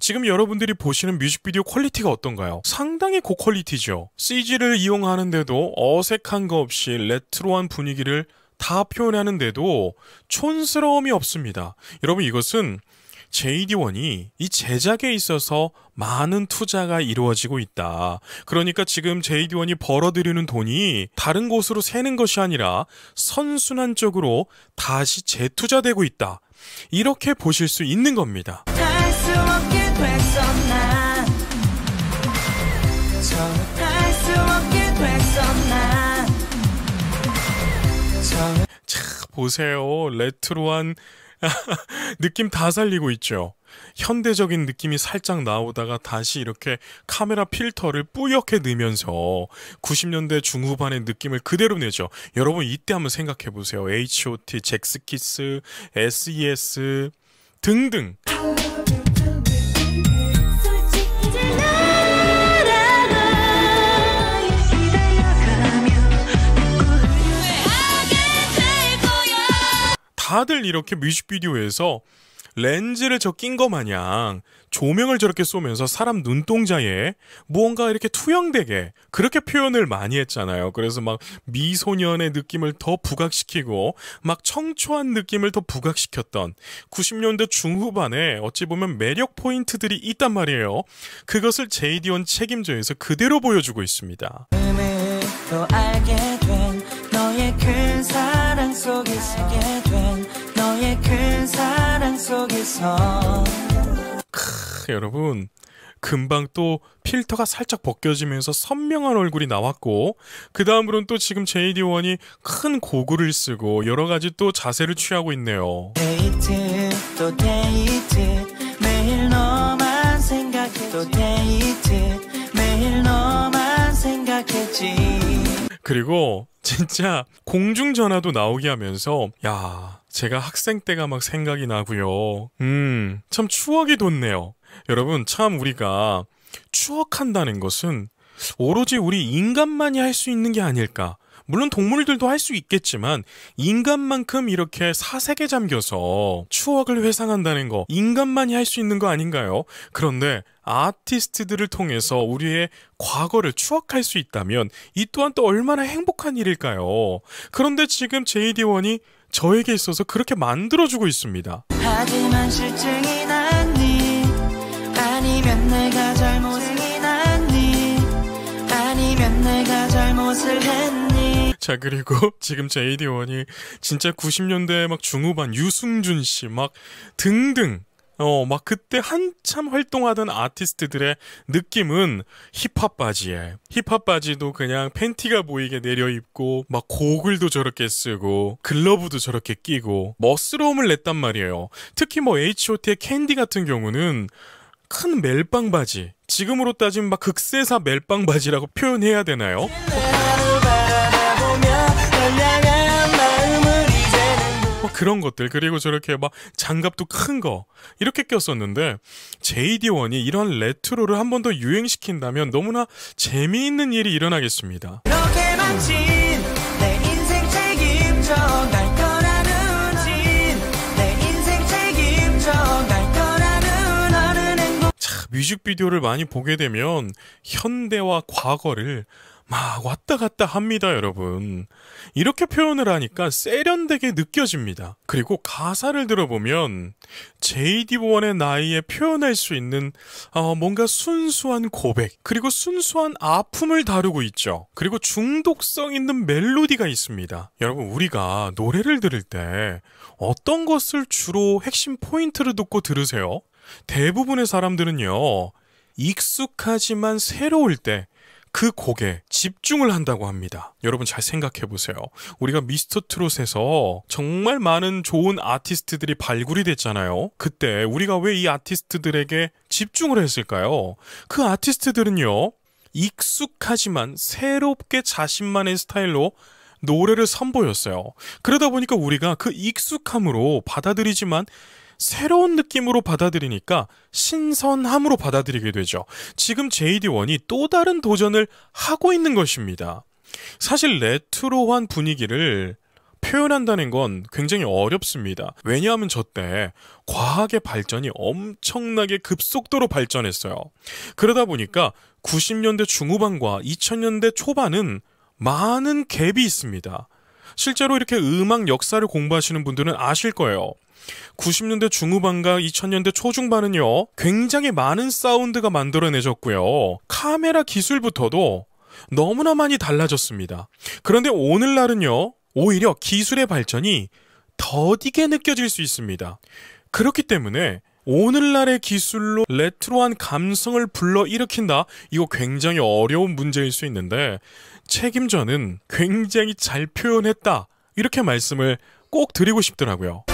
지금 여러분들이 보시는 뮤직비디오 퀄리티가 어떤가요? 상당히 고퀄리티죠. CG를 이용하는데도 어색한 거 없이 레트로한 분위기를 다 표현하는데도 촌스러움이 없습니다. 여러분 이것은 JD1이 이 제작에 있어서 많은 투자가 이루어지고 있다. 그러니까 지금 JD1이 벌어들이는 돈이 다른 곳으로 새는 것이 아니라 선순환 쪽으로 다시 재투자되고 있다. 이렇게 보실 수 있는 겁니다. 자, 보세요. 레트로한 느낌 다 살리고 있죠. 현대적인 느낌이 살짝 나오다가 다시 이렇게 카메라 필터를 뿌옇게 넣으면서 90년대 중후반의 느낌을 그대로 내죠. 여러분 이때 한번 생각해 보세요. H.O.T, 잭스키스, S.E.S 등등. 다들 이렇게 뮤직비디오에서 렌즈를 저낀거 마냥 조명을 저렇게 쏘면서 사람 눈동자에 무언가 이렇게 투영되게 그렇게 표현을 많이 했잖아요. 그래서 막 미소년의 느낌을 더 부각시키고 막 청초한 느낌을 더 부각시켰던 90년대 중후반에 어찌 보면 매력 포인트들이 있단 말이에요. 그것을 제이디온 책임져에서 그대로 보여주고 있습니다. 음, 큰 사랑 속에서 크, 여러분 금방 또 필터가 살짝 벗겨지면서 선명한 얼굴이 나왔고 그 다음으론 또 지금 JD1이 큰 고글을 쓰고 여러 가지 또 자세를 취하고 있네요. 데이트 또 데이트 매일 너만 생각해 또 데이트 매일 너만 생각했지 그리고 진짜 공중전화도 나오게 하면서 야 제가 학생 때가 막 생각이 나고요. 음, 참 추억이 돋네요. 여러분, 참 우리가 추억한다는 것은 오로지 우리 인간만이 할 수 있는 게 아닐까. 물론 동물들도 할 수 있겠지만 인간만큼 이렇게 사색에 잠겨서 추억을 회상한다는 거 인간만이 할 수 있는 거 아닌가요? 그런데 아티스트들을 통해서 우리의 과거를 추억할 수 있다면 이 또한 또 얼마나 행복한 일일까요? 그런데 지금 JD1이 저에게 있어서 그렇게 만들어주고 있습니다. 하지만 실증이 자 그리고 지금 JD1이 진짜 90년대 막 중후반 유승준 씨 막 등등 어, 막 그때 한참 활동하던 아티스트들의 느낌은 힙합 바지에. 힙합 바지도 그냥 팬티가 보이게 내려입고, 막 고글도 저렇게 쓰고, 글러브도 저렇게 끼고, 멋스러움을 냈단 말이에요. 특히 뭐 H.O.T의 캔디 같은 경우는 큰 멜빵 바지. 지금으로 따지면 막 극세사 멜빵 바지라고 표현해야 되나요? 그런 것들 그리고 저렇게 막 장갑도 큰 거 이렇게 꼈었는데 JD1이 이런 레트로를 한 번 더 유행시킨다면 너무나 재미있는 일이 일어나겠습니다. 뮤직비디오를 많이 보게 되면 현대와 과거를 막 왔다 갔다 합니다, 여러분. 이렇게 표현을 하니까 세련되게 느껴집니다. 그리고 가사를 들어보면 JD1의 나이에 표현할 수 있는 어, 뭔가 순수한 고백, 그리고 순수한 아픔을 다루고 있죠. 그리고 중독성 있는 멜로디가 있습니다. 여러분, 우리가 노래를 들을 때 어떤 것을 주로 핵심 포인트를 듣고 들으세요? 대부분의 사람들은요, 익숙하지만 새로울 때그 곡에 집중을 한다고 합니다. 여러분 잘 생각해 보세요. 우리가 미스터 트롯에서 정말 많은 좋은 아티스트들이 발굴이 됐잖아요. 그때 우리가 왜 이 아티스트들에게 집중을 했을까요? 그 아티스트들은요. 익숙하지만 새롭게 자신만의 스타일로 노래를 선보였어요. 그러다 보니까 우리가 그 익숙함으로 받아들이지만 새로운 느낌으로 받아들이니까 신선함으로 받아들이게 되죠. 지금 JD1이 또 다른 도전을 하고 있는 것입니다. 사실 레트로한 분위기를 표현한다는 건 굉장히 어렵습니다. 왜냐하면 저때 과학의 발전이 엄청나게 급속도로 발전했어요. 그러다 보니까 90년대 중후반과 2000년대 초반은 많은 갭이 있습니다. 실제로 이렇게 음악 역사를 공부하시는 분들은 아실 거예요. 90년대 중후반과 2000년대 초중반은요, 굉장히 많은 사운드가 만들어내졌고요. 카메라 기술부터도 너무나 많이 달라졌습니다. 그런데 오늘날은요, 오히려 기술의 발전이 더디게 느껴질 수 있습니다. 그렇기 때문에 오늘날의 기술로 레트로한 감성을 불러일으킨다? 이거 굉장히 어려운 문제일 수 있는데 책임자는 굉장히 잘 표현했다. 이렇게 말씀을 꼭 드리고 싶더라고요.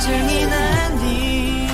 걱정이 나니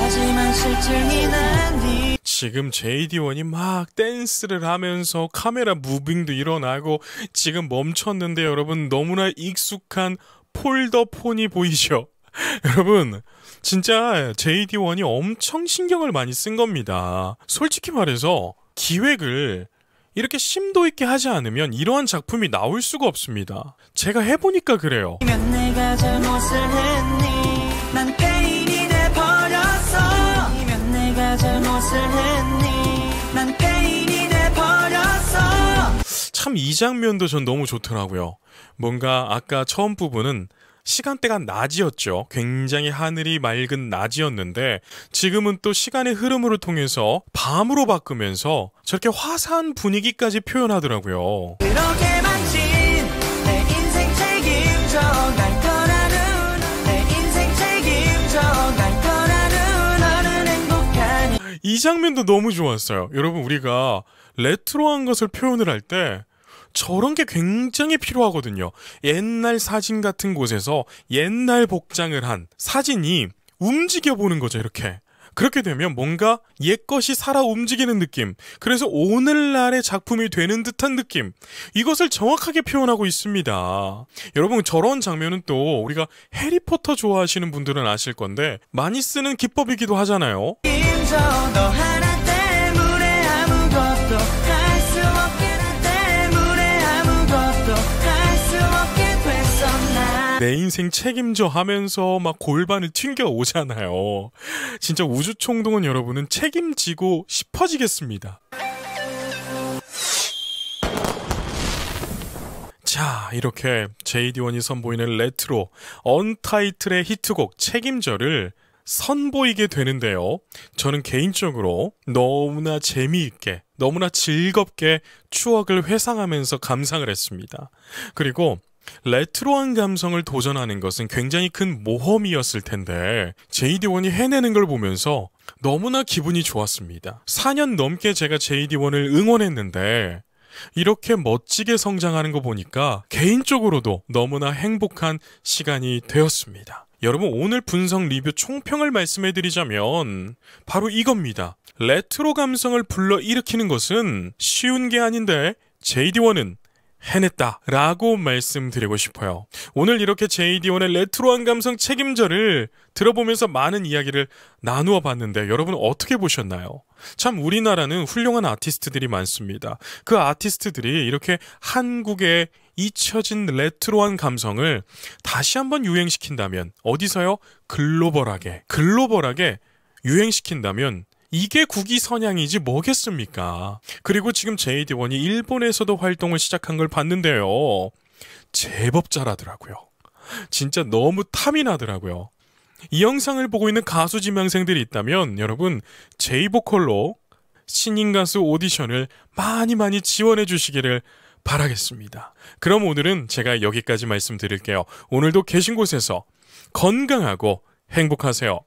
하지만 실증이 나니 지금 JD1이 막 댄스를 하면서 카메라 무빙도 일어나고 지금 멈췄는데 여러분 너무나 익숙한 폴더폰이 보이죠? 여러분 진짜 JD1이 엄청 신경을 많이 쓴 겁니다. 솔직히 말해서 기획을 이렇게 심도 있게 하지 않으면 이러한 작품이 나올 수가 없습니다. 제가 해보니까 그래요. 참 이 장면도 전 너무 좋더라고요. 뭔가 아까 처음 부분은 시간대가 낮이었죠. 굉장히 하늘이 맑은 낮이었는데 지금은 또 시간의 흐름으로 통해서 밤으로 바꾸면서 저렇게 화사한 분위기까지 표현하더라고요. 이 장면도 너무 좋았어요. 여러분, 우리가 레트로한 것을 표현을 할때 저런 게 굉장히 필요하거든요. 옛날 사진 같은 곳에서 옛날 복장을 한 사진이 움직여보는 거죠, 이렇게. 그렇게 되면 뭔가 옛 것이 살아 움직이는 느낌, 그래서 오늘날의 작품이 되는 듯한 느낌, 이것을 정확하게 표현하고 있습니다. 여러분, 저런 장면은 또 우리가 해리포터 좋아하시는 분들은 아실 건데, 많이 쓰는 기법이기도 하잖아요. 내 인생 책임져 하면서 막 골반을 튕겨 오잖아요. 진짜 우주총동원 여러분은 책임지고 싶어지겠습니다. 자, 이렇게 JD1이 선보이는 레트로 언타이틀의 히트곡 책임져를 선보이게 되는데요. 저는 개인적으로 너무나 재미있게, 너무나 즐겁게 추억을 회상하면서 감상을 했습니다. 그리고 레트로한 감성을 도전하는 것은 굉장히 큰 모험이었을 텐데 JD1이 해내는 걸 보면서 너무나 기분이 좋았습니다. 4년 넘게 제가 JD1을 응원했는데 이렇게 멋지게 성장하는 거 보니까 개인적으로도 너무나 행복한 시간이 되었습니다. 여러분 오늘 분석 리뷰 총평을 말씀해 드리자면 바로 이겁니다. 레트로 감성을 불러일으키는 것은 쉬운 게 아닌데 JD1은 해냈다라고 말씀드리고 싶어요. 오늘 이렇게 JD1의 레트로한 감성 책임자를 들어보면서 많은 이야기를 나누어 봤는데 여러분 어떻게 보셨나요? 참 우리나라는 훌륭한 아티스트들이 많습니다. 그 아티스트들이 이렇게 한국의 잊혀진 레트로한 감성을 다시 한번 유행시킨다면 어디서요? 글로벌하게 글로벌하게 유행시킨다면 이게 국위 선양이지 뭐겠습니까? 그리고 지금 JD1이 일본에서도 활동을 시작한 걸 봤는데요. 제법 잘하더라고요. 진짜 너무 탐이 나더라고요. 이 영상을 보고 있는 가수 지망생들이 있다면 여러분 제이보컬로 신인 가수 오디션을 많이 많이 지원해 주시기를 바라겠습니다. 그럼 오늘은 제가 여기까지 말씀드릴게요. 오늘도 계신 곳에서 건강하고 행복하세요.